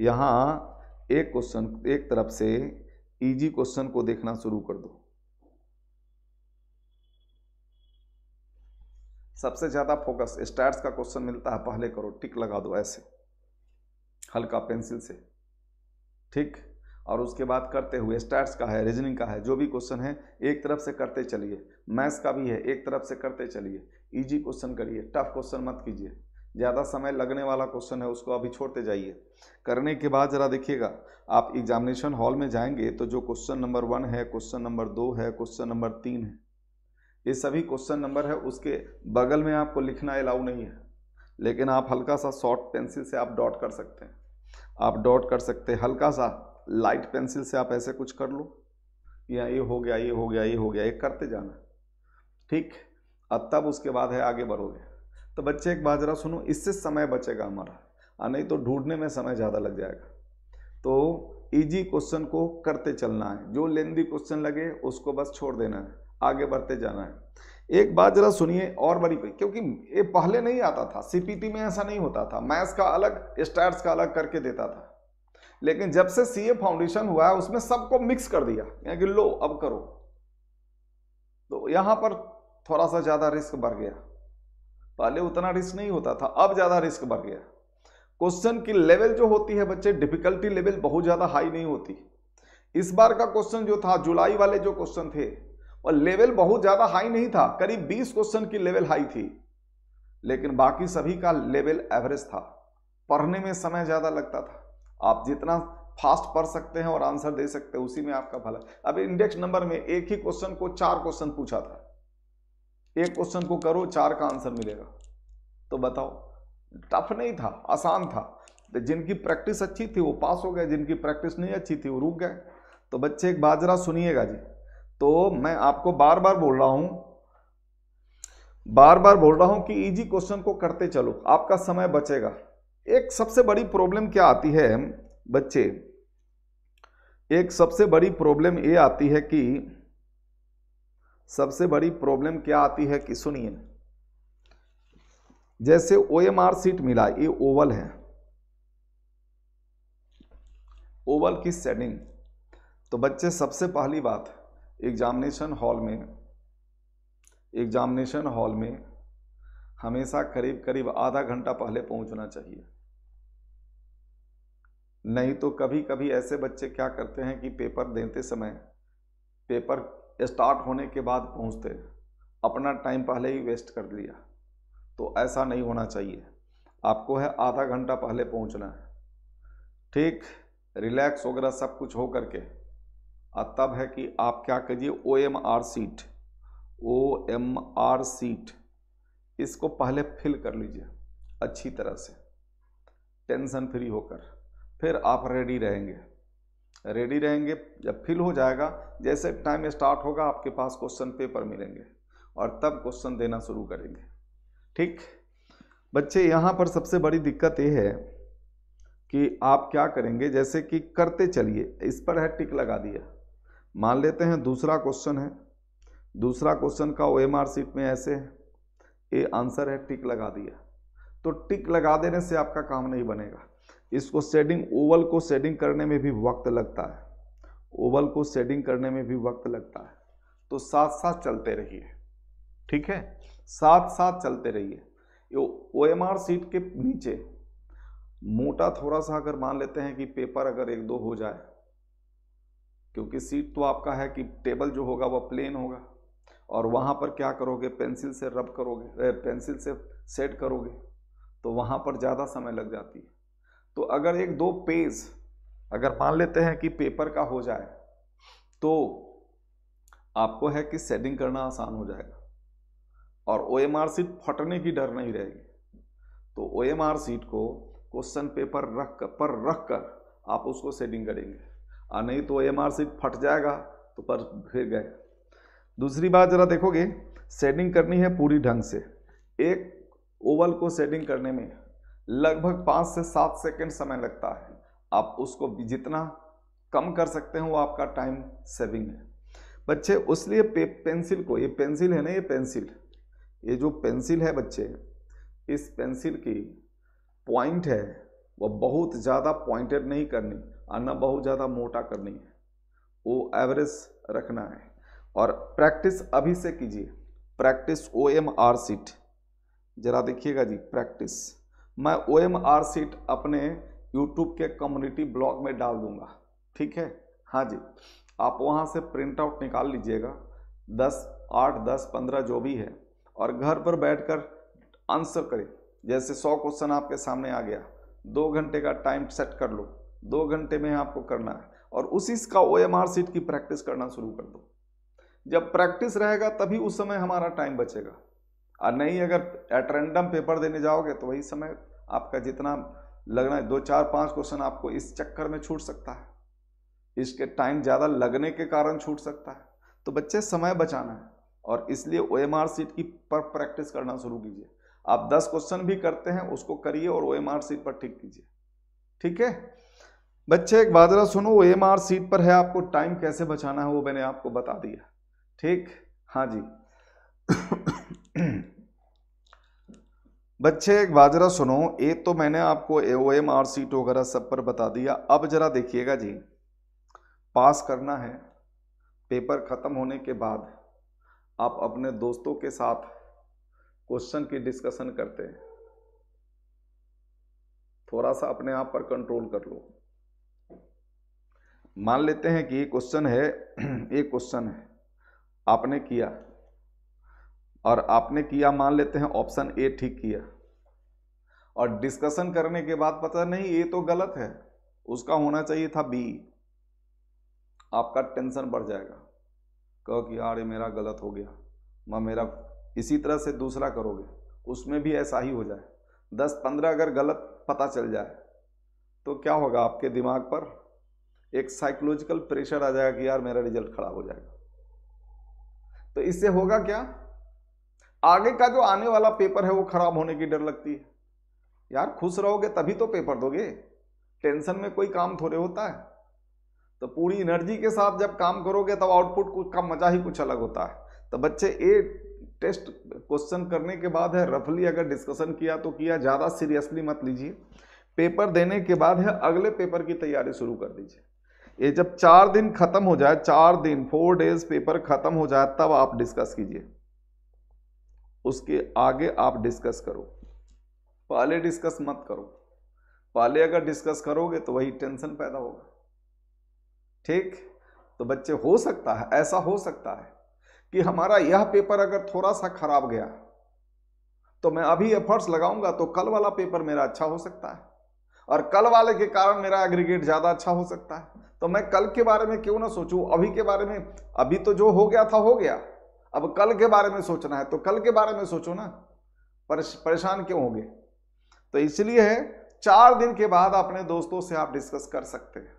यहाँ एक क्वेश्चन एक तरफ से इजी क्वेश्चन को देखना शुरू कर दो सबसे ज़्यादा फोकस स्टार्स का क्वेश्चन मिलता है पहले करो टिक लगा दो ऐसे हल्का पेंसिल से ठीक और उसके बाद करते हुए स्टार्स का है रीजनिंग का है जो भी क्वेश्चन है एक तरफ से करते चलिए मैथ्स का भी है एक तरफ से करते चलिए इजी क्वेश्चन करिए टफ क्वेश्चन मत कीजिए ज़्यादा समय लगने वाला क्वेश्चन है उसको अभी छोड़ते जाइए करने के बाद ज़रा देखिएगा आप एग्जामिनेशन हॉल में जाएंगे तो जो क्वेश्चन नंबर वन है क्वेश्चन नंबर दो है क्वेश्चन नंबर तीन है ये सभी क्वेश्चन नंबर है उसके बगल में आपको लिखना अलाउ नहीं है लेकिन आप हल्का सा शॉर्ट पेंसिल से आप डॉट कर सकते हैं आप डॉट कर सकते हैं हल्का सा लाइट पेंसिल से आप ऐसे कुछ कर लो या ये हो गया ये हो गया ये हो गया ये करते जाना ठीक अब तब उसके बाद है आगे बढ़ोगे तो बच्चे एक बाजरा सुनो इससे समय बचेगा हमारा और नहीं तो ढूंढने में समय ज़्यादा लग जाएगा तो इजी क्वेश्चन को करते चलना है जो लेंदी क्वेश्चन लगे उसको बस छोड़ देना है आगे बढ़ते जाना है एक बात जरा सुनिए और बड़ी क्योंकि ये पहले नहीं आता था सीपीटी में ऐसा नहीं होता था मैथ्स का अलग स्टैट्स का अलग करके देता था लेकिन जब से सीए फाउंडेशन हुआ है उसमें सबको मिक्स कर दिया यानी कि लो अब करो तो यहां पर थोड़ा सा ज्यादा रिस्क बढ़ गया पहले उतना रिस्क नहीं होता था अब ज्यादा रिस्क बढ़ गया क्वेश्चन की लेवल जो होती है बच्चे डिफिकल्टी लेवल बहुत ज्यादा हाई नहीं होती इस बार का क्वेश्चन जो था जुलाई वाले जो क्वेश्चन थे और लेवल बहुत ज़्यादा हाई नहीं था करीब 20 क्वेश्चन की लेवल हाई थी लेकिन बाकी सभी का लेवल एवरेज था पढ़ने में समय ज़्यादा लगता था आप जितना फास्ट पढ़ सकते हैं और आंसर दे सकते हैं उसी में आपका भला अब इंडेक्स नंबर में एक ही क्वेश्चन को चार क्वेश्चन पूछा था एक क्वेश्चन को करो चार का आंसर मिलेगा तो बताओ टफ नहीं था आसान था तो जिनकी प्रैक्टिस अच्छी थी वो पास हो गए जिनकी प्रैक्टिस नहीं अच्छी थी वो रुक गए तो बच्चे एक बाजरा सुनिएगा जी तो मैं आपको बार बार बोल रहा हूं बार बार बोल रहा हूं कि इजी क्वेश्चन को करते चलो आपका समय बचेगा एक सबसे बड़ी प्रॉब्लम क्या आती है बच्चे एक सबसे बड़ी प्रॉब्लम ये आती है कि सबसे बड़ी प्रॉब्लम क्या आती है कि सुनिए जैसे ओ एम आर सीट मिला ये ओवल है ओवल की सेटिंग तो बच्चे सबसे पहली बात है एग्जामिनेशन हॉल में एग्जामिनेशन हॉल में हमेशा करीब करीब आधा घंटा पहले पहुंचना चाहिए नहीं तो कभी कभी ऐसे बच्चे क्या करते हैं कि पेपर देते समय पेपर स्टार्ट होने के बाद पहुंचते अपना टाइम पहले ही वेस्ट कर लिया तो ऐसा नहीं होना चाहिए आपको है आधा घंटा पहले पहुंचना है ठीक रिलैक्स वगैरह सब कुछ हो करके और तब है कि आप क्या करिए O M R sheet O M R sheet इसको पहले फिल कर लीजिए अच्छी तरह से टेंशन फ्री होकर फिर आप रेडी रहेंगे रेडी रहेंगे जब फिल हो जाएगा जैसे टाइम स्टार्ट होगा आपके पास क्वेश्चन पेपर मिलेंगे और तब क्वेश्चन देना शुरू करेंगे ठीक बच्चे यहाँ पर सबसे बड़ी दिक्कत ये है कि आप क्या करेंगे जैसे कि करते चलिए इस पर है टिक लगा दिया मान लेते हैं दूसरा क्वेश्चन है दूसरा क्वेश्चन का ओ एम आर सीट में ऐसे है ये आंसर है टिक लगा दिया तो टिक लगा देने से आपका काम नहीं बनेगा इसको सेडिंग ओवल को सेडिंग करने में भी वक्त लगता है ओवल को सेडिंग करने में भी वक्त लगता है तो साथ साथ चलते रहिए ठीक है साथ साथ चलते रहिए ओ एम आर सीट के नीचे मोटा थोड़ा सा अगर मान लेते हैं कि पेपर अगर एक दो हो जाए क्योंकि सीट तो आपका है कि टेबल जो होगा वह प्लेन होगा और वहाँ पर क्या करोगे पेंसिल से रब करोगे पेंसिल से सेट करोगे तो वहाँ पर ज़्यादा समय लग जाती है तो अगर एक दो पेज अगर मान लेते हैं कि पेपर का हो जाए तो आपको है कि सेटिंग करना आसान हो जाएगा और ओ एम आर सीट फटने की डर नहीं रहेगी तो ओ एम आर सीट को क्वेश्चन पेपर रख कर पर रख कर आप उसको सेटिंग करेंगे आ नहीं तो एम फट जाएगा तो पर फिर गए दूसरी बात ज़रा देखोगे सेडिंग करनी है पूरी ढंग से एक ओवल को सेडिंग करने में लगभग पाँच से सात सेकंड समय लगता है आप उसको जितना कम कर सकते हैं वो आपका टाइम सेविंग है बच्चे उस लिए पे, पेंसिल को ये पेंसिल है ना ये पेंसिल ये जो पेंसिल है बच्चे इस पेंसिल की पॉइंट है वह बहुत ज़्यादा पॉइंटेड नहीं करनी और ना बहुत ज़्यादा मोटा करनी है वो एवरेज रखना है और प्रैक्टिस अभी से कीजिए practice O M R sheet ज़रा देखिएगा जी प्रैक्टिस मैं ओ एम आर सीट अपने यूट्यूब के कम्युनिटी ब्लॉग में डाल दूंगा ठीक है हाँ जी आप वहाँ से प्रिंट आउट निकाल लीजिएगा दस आठ दस पंद्रह जो भी है और घर पर बैठकर आंसर करें जैसे सौ क्वेश्चन आपके सामने आ गया दो घंटे का टाइम सेट कर लो दो घंटे में आपको करना है और उसी का ओ एम आर सीट की प्रैक्टिस करना शुरू कर दो जब प्रैक्टिस रहेगा तभी उस समय हमारा टाइम बचेगा और नहीं अगर एट रैंडम पेपर देने जाओगे तो वही समय आपका जितना लगना है दो चार पांच क्वेश्चन आपको इस चक्कर में छूट सकता है इसके टाइम ज़्यादा लगने के कारण छूट सकता है तो बच्चे समय बचाना है और इसलिए ओ एम आर सीट की पर प्रैक्टिस करना शुरू कीजिए आप दस क्वेश्चन भी करते हैं उसको करिए और ओ एम आर सीट पर ठीक कीजिए ठीक है बच्चे एक बात जरा सुनो एम आर सीट पर है आपको टाइम कैसे बचाना है वो मैंने आपको बता दिया ठीक हाँ जी बच्चे एक बात जरा सुनो ए तो मैंने आपको ए ओ एम आर सीट वगैरह सब पर बता दिया अब जरा देखिएगा जी पास करना है पेपर ख़त्म होने के बाद आप अपने दोस्तों के साथ क्वेश्चन की डिस्कशन करते हैं थोड़ा सा अपने आप पर कंट्रोल कर लो मान लेते हैं कि क्वेश्चन है एक क्वेश्चन है आपने किया और आपने किया मान लेते हैं ऑप्शन ए ठीक किया और डिस्कशन करने के बाद पता नहीं ये तो गलत है उसका होना चाहिए था बी आपका टेंशन बढ़ जाएगा कहो कि यार ये मेरा गलत हो गया मैं मेरा इसी तरह से दूसरा करोगे उसमें भी ऐसा ही हो जाए दस पंद्रह अगर गलत पता चल जाए तो क्या होगा आपके दिमाग पर एक साइकोलॉजिकल प्रेशर आ जाएगा कि यार मेरा रिजल्ट खराब हो जाएगा तो इससे होगा क्या आगे का जो आने वाला पेपर है वो खराब होने की डर लगती है यार खुश रहोगे तभी तो पेपर दोगे टेंशन में कोई काम थोड़े होता है तो पूरी एनर्जी के साथ जब काम करोगे तब आउटपुट का मजा ही कुछ अलग होता है तो बच्चे ए टेस्ट क्वेश्चन करने के बाद है रफली अगर डिस्कशन किया तो किया ज़्यादा सीरियसली मत लीजिए पेपर देने के बाद है अगले पेपर की तैयारी शुरू कर दीजिए ये जब चार दिन खत्म हो जाए चार दिन फोर डेज पेपर खत्म हो जाए तब आप डिस्कस कीजिए उसके आगे आप डिस्कस करो पहले डिस्कस मत करो पहले अगर डिस्कस करोगे तो वही टेंशन पैदा होगा ठीक तो बच्चे हो सकता है ऐसा हो सकता है कि हमारा यह पेपर अगर थोड़ा सा खराब गया तो मैं अभी एफर्ट्स लगाऊंगा तो कल वाला पेपर मेरा अच्छा हो सकता है और कल वाले के कारण मेरा एग्रीगेट ज़्यादा अच्छा हो सकता है तो मैं कल के बारे में क्यों ना सोचूं अभी के बारे में अभी तो जो हो गया था हो गया अब कल के बारे में सोचना है तो कल के बारे में सोचो ना परेशान क्यों होंगे तो इसलिए है चार दिन के बाद अपने दोस्तों से आप डिस्कस कर सकते हैं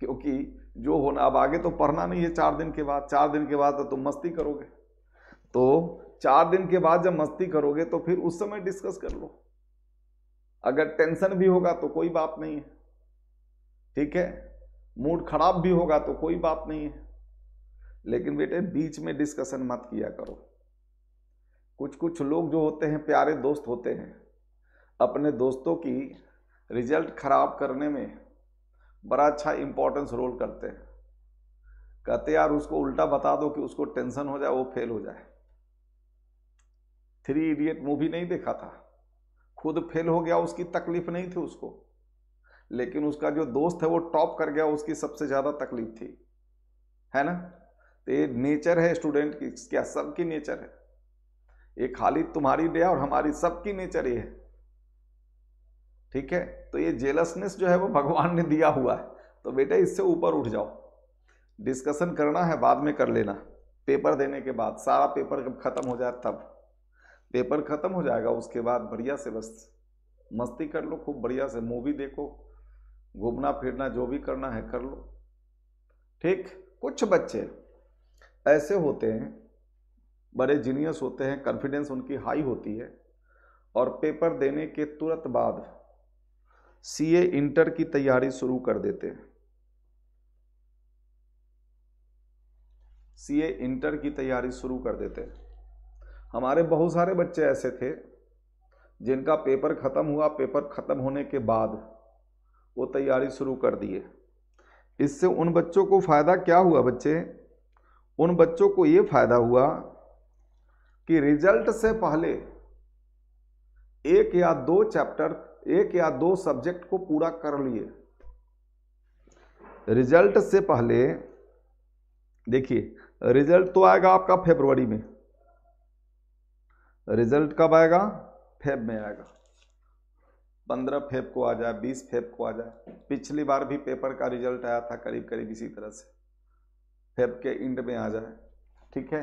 क्योंकि जो होना अब आगे तो पढ़ना नहीं है चार दिन के बाद चार दिन के बाद तो तुम मस्ती करोगे तो चार दिन के बाद जब मस्ती करोगे तो फिर उस समय डिस्कस कर लो अगर टेंशन भी होगा तो कोई बात नहीं है ठीक है मूड खराब भी होगा तो कोई बात नहीं है लेकिन बेटे बीच में डिस्कशन मत किया करो कुछ कुछ लोग जो होते हैं प्यारे दोस्त होते हैं अपने दोस्तों की रिजल्ट खराब करने में बड़ा अच्छा इम्पोर्टेंस रोल करते हैं कहते यार उसको उल्टा बता दो कि उसको टेंशन हो जाए वो फेल हो जाए थ्री इडियट मूवी नहीं देखा था खुद फेल हो गया उसकी तकलीफ नहीं थी उसको लेकिन उसका जो दोस्त है वो टॉप कर गया उसकी सबसे ज़्यादा तकलीफ थी है ना तो ये नेचर है स्टूडेंट की क्या सबकी नेचर है ये खाली तुम्हारी डे और हमारी सबकी नेचर ये है ठीक है तो ये जेलसनेस जो है वो भगवान ने दिया हुआ है तो बेटा इससे ऊपर उठ जाओ डिस्कशन करना है बाद में कर लेना पेपर देने के बाद सारा पेपर जब ख़त्म हो जाए तब पेपर ख़त्म हो जाएगा उसके बाद बढ़िया से बस मस्ती कर लो खूब बढ़िया से मूवी देखो घूमना फिरना जो भी करना है कर लो ठीक कुछ बच्चे ऐसे होते हैं बड़े जीनियस होते हैं कॉन्फिडेंस उनकी हाई होती है और पेपर देने के तुरंत बाद सीए इंटर की तैयारी शुरू कर देते हैं सीए इंटर की तैयारी शुरू कर देते हैं हमारे बहुत सारे बच्चे ऐसे थे जिनका पेपर ख़त्म हुआ पेपर ख़त्म होने के बाद वो तैयारी शुरू कर दिए इससे उन बच्चों को फ़ायदा क्या हुआ बच्चे उन बच्चों को ये फ़ायदा हुआ कि रिजल्ट से पहले एक या दो चैप्टर एक या दो सब्जेक्ट को पूरा कर लिए रिजल्ट से पहले देखिए रिजल्ट तो आएगा आपका फेबरवरी में रिजल्ट कब आएगा फेब में आएगा पंद्रह फेब को आ जाए बीस फेब को आ जाए पिछली बार भी पेपर का रिजल्ट आया था करीब करीब इसी तरह से फेब के इंड में आ जाए ठीक है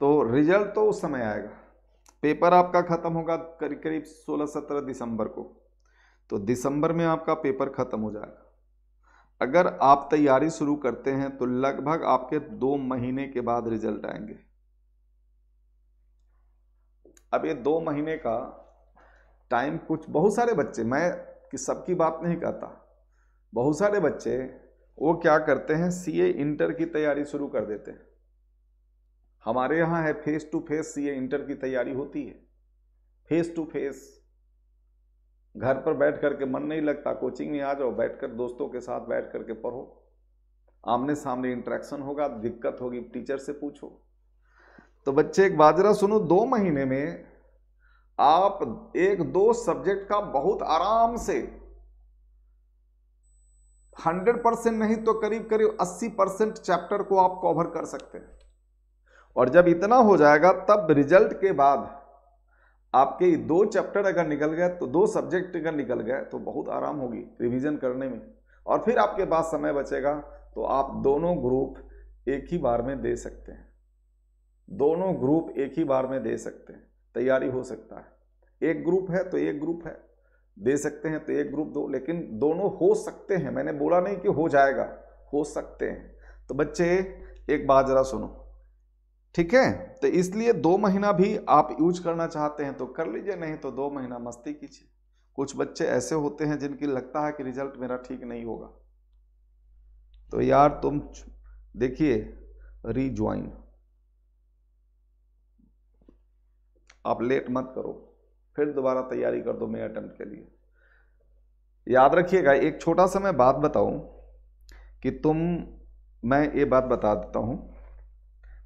तो रिजल्ट तो उस समय आएगा पेपर आपका ख़त्म होगा करीब करीब सोलह सत्रह दिसंबर को तो दिसंबर में आपका पेपर ख़त्म हो जाएगा अगर आप तैयारी शुरू करते हैं तो लगभग आपके दो महीने के बाद रिजल्ट आएंगे अब ये दो महीने का टाइम कुछ बहुत सारे बच्चे मैं कि सबकी बात नहीं कहता बहुत सारे बच्चे वो क्या करते हैं सीए इंटर की तैयारी शुरू कर देते हैं हमारे यहाँ है face to face CA inter की तैयारी होती है फेस टू फेस घर पर बैठ कर के मन नहीं लगता कोचिंग में आ जाओ बैठ कर दोस्तों के साथ बैठ कर के पढ़ो आमने सामने इंट्रैक्शन होगा दिक्कत होगी टीचर से पूछो तो बच्चे एक बाजरा सुनो दो महीने में आप एक दो सब्जेक्ट का बहुत आराम से हंड्रेड परसेंट नहीं तो करीब करीब अस्सी परसेंट चैप्टर को आप कवर कर सकते हैं और जब इतना हो जाएगा तब रिजल्ट के बाद आपके दो चैप्टर अगर निकल गए तो दो सब्जेक्ट अगर निकल गए तो बहुत आराम होगी रिवीजन करने में और फिर आपके पास समय बचेगा तो आप दोनों ग्रुप एक ही बार में दे सकते हैं दोनों ग्रुप एक ही बार में दे सकते हैं तैयारी हो सकता है एक ग्रुप है तो एक ग्रुप है दे सकते हैं तो एक ग्रुप दो लेकिन दोनों हो सकते हैं मैंने बोला नहीं कि हो जाएगा हो सकते हैं तो बच्चे एक बात ज़रा सुनो ठीक है तो इसलिए दो महीना भी आप यूज करना चाहते हैं तो कर लीजिए नहीं तो दो महीना मस्ती कीजिए कुछ बच्चे ऐसे होते हैं जिनकी लगता है कि रिजल्ट मेरा ठीक नहीं होगा तो यार तुम देखिए रीज्वाइन आप लेट मत करो फिर दोबारा तैयारी कर दो मेरे अटैम्प्ट के लिए याद रखिएगा एक छोटा सा मैं बात बताऊं कि तुम मैं ये बात बता देता हूं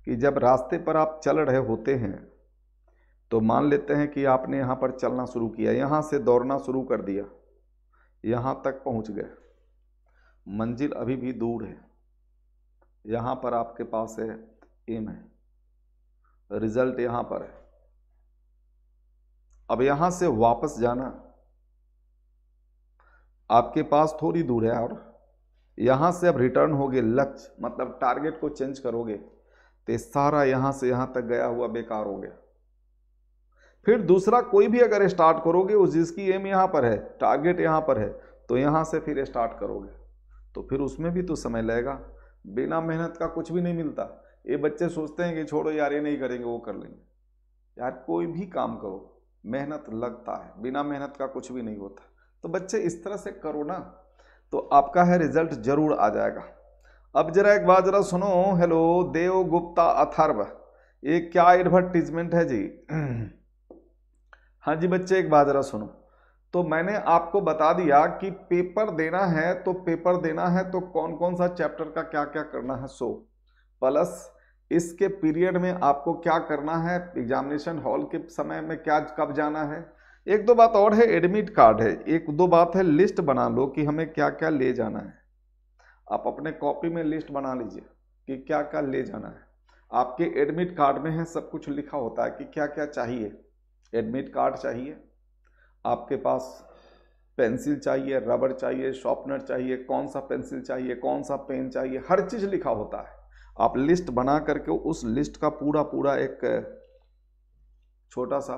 कि जब रास्ते पर आप चल रहे होते हैं तो मान लेते हैं कि आपने यहाँ पर चलना शुरू किया यहाँ से दौड़ना शुरू कर दिया यहाँ तक पहुँच गए मंजिल अभी भी दूर है यहाँ पर आपके पास है एम है रिजल्ट यहाँ पर है अब यहां से वापस जाना आपके पास थोड़ी दूर है और यहां से अब रिटर्न होगे लक्ष्य मतलब टारगेट को चेंज करोगे तो सारा यहां से यहां तक गया हुआ बेकार हो गया फिर दूसरा कोई भी अगर स्टार्ट करोगे उस जिसकी एम यहां पर है टारगेट यहां पर है तो यहां से फिर स्टार्ट करोगे तो फिर उसमें भी तो समय लगेगा बिना मेहनत का कुछ भी नहीं मिलता ये बच्चे सोचते हैं कि छोड़ो यार ये नहीं करेंगे वो कर लेंगे यार कोई भी काम करो मेहनत लगता है बिना मेहनत का कुछ भी नहीं होता तो बच्चे इस तरह से करो ना तो आपका है रिजल्ट जरूर आ जाएगा अब जरा एक बात जरा सुनो हेलो देव गुप्ता अथर्व ये क्या एडवर्टीजमेंट है जी हाँ जी बच्चे एक बात जरा सुनो तो मैंने आपको बता दिया कि पेपर देना है तो पेपर देना है तो कौन कौन सा चैप्टर का क्या क्या करना है सो प्लस इसके पीरियड में आपको क्या करना है एग्जामिनेशन हॉल के समय में क्या कब जाना है एक दो बात और है एडमिट कार्ड है एक दो बात है लिस्ट बना लो कि हमें क्या क्या ले जाना है आप अपने कॉपी में लिस्ट बना लीजिए कि क्या क्या ले जाना है आपके एडमिट कार्ड में है सब कुछ लिखा होता है कि क्या क्या चाहिए एडमिट कार्ड चाहिए आपके पास पेंसिल चाहिए रबर चाहिए शॉर्पनर चाहिए कौन सा पेंसिल चाहिए कौन सा पेन चाहिए हर चीज़ लिखा होता है आप लिस्ट बना करके उस लिस्ट का पूरा पूरा एक छोटा सा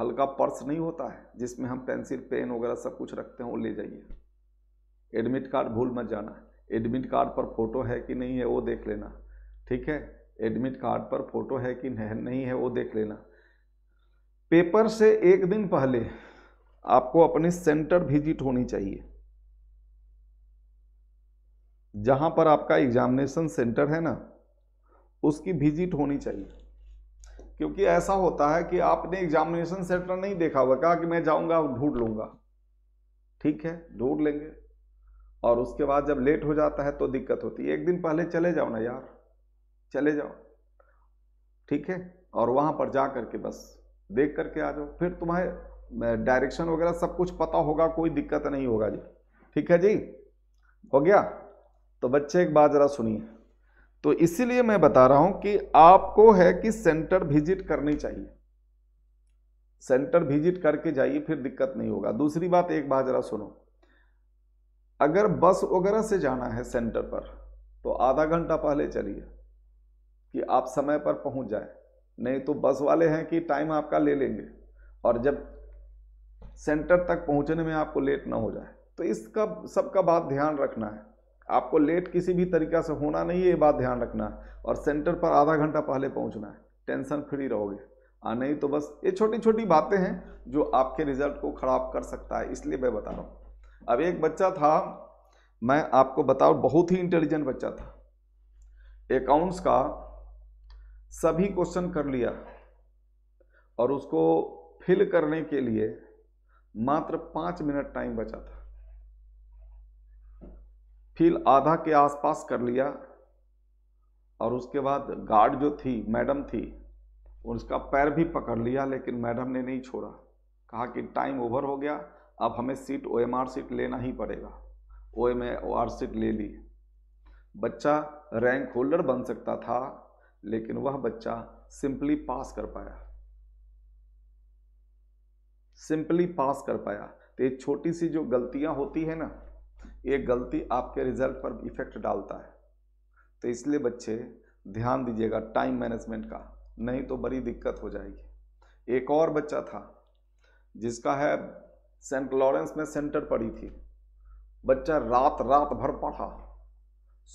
हल्का पर्स नहीं होता है जिसमें हम पेंसिल पेन वगैरह सब कुछ रखते हैं वो ले जाइए एडमिट कार्ड भूल मत जाना एडमिट कार्ड पर फोटो है कि नहीं है वो देख लेना ठीक है एडमिट कार्ड पर फोटो है कि नहीं है वो देख लेना पेपर से एक दिन पहले आपको अपनी सेंटर विजिट होनी चाहिए जहाँ पर आपका एग्जामिनेशन सेंटर है ना उसकी विजिट होनी चाहिए क्योंकि ऐसा होता है कि आपने एग्जामिनेशन सेंटर नहीं देखा हुआ कहा कि मैं जाऊंगा ढूंढ लूंगा ठीक है ढूंढ लेंगे और उसके बाद जब लेट हो जाता है तो दिक्कत होती है एक दिन पहले चले जाओ ना यार चले जाओ ठीक है और वहाँ पर जा करके बस देख करके आ जाओ फिर तुम्हें डायरेक्शन वगैरह सब कुछ पता होगा कोई दिक्कत नहीं होगा जी ठीक है जी हो गया तो बच्चे एक बात ज़रा सुनिए तो इसीलिए मैं बता रहा हूं कि आपको है कि सेंटर विजिट करनी चाहिए सेंटर विजिट करके जाइए फिर दिक्कत नहीं होगा दूसरी बात एक बात ज़रा सुनो अगर बस वगैरह से जाना है सेंटर पर तो आधा घंटा पहले चलिए कि आप समय पर पहुंच जाए नहीं तो बस वाले हैं कि टाइम आपका ले लेंगे और जब सेंटर तक पहुंचने में आपको लेट ना हो जाए तो इसका सबका बात ध्यान रखना है आपको लेट किसी भी तरीका से होना नहीं है ये बात ध्यान रखना है और सेंटर पर आधा घंटा पहले पहुंचना है टेंशन फ्री रहोगे आ हाँ, नहीं तो बस ये छोटी छोटी बातें हैं जो आपके रिजल्ट को ख़राब कर सकता है इसलिए मैं बता रहा हूँ अब एक बच्चा था मैं आपको बताऊँ बहुत ही इंटेलिजेंट बच्चा था अकाउंट्स का सभी क्वेश्चन कर लिया और उसको फिल करने के लिए मात्र पाँच मिनट टाइम बचा था फील आधा के आसपास कर लिया और उसके बाद गार्ड जो थी मैडम थी उसका पैर भी पकड़ लिया लेकिन मैडम ने नहीं छोड़ा कहा कि टाइम ओवर हो गया अब हमें sheet O M R sheet लेना ही पड़ेगा ओ एम आर सीट ले ली बच्चा रैंक होल्डर बन सकता था लेकिन वह बच्चा सिंपली पास कर पाया सिंपली पास कर पाया तो ये छोटी सी जो गलतियां होती है ना ये गलती आपके रिजल्ट पर इफ़ेक्ट डालता है तो इसलिए बच्चे ध्यान दीजिएगा टाइम मैनेजमेंट का नहीं तो बड़ी दिक्कत हो जाएगी एक और बच्चा था जिसका है सेंट लॉरेंस में सेंटर पढ़ी थी बच्चा रात रात भर पढ़ा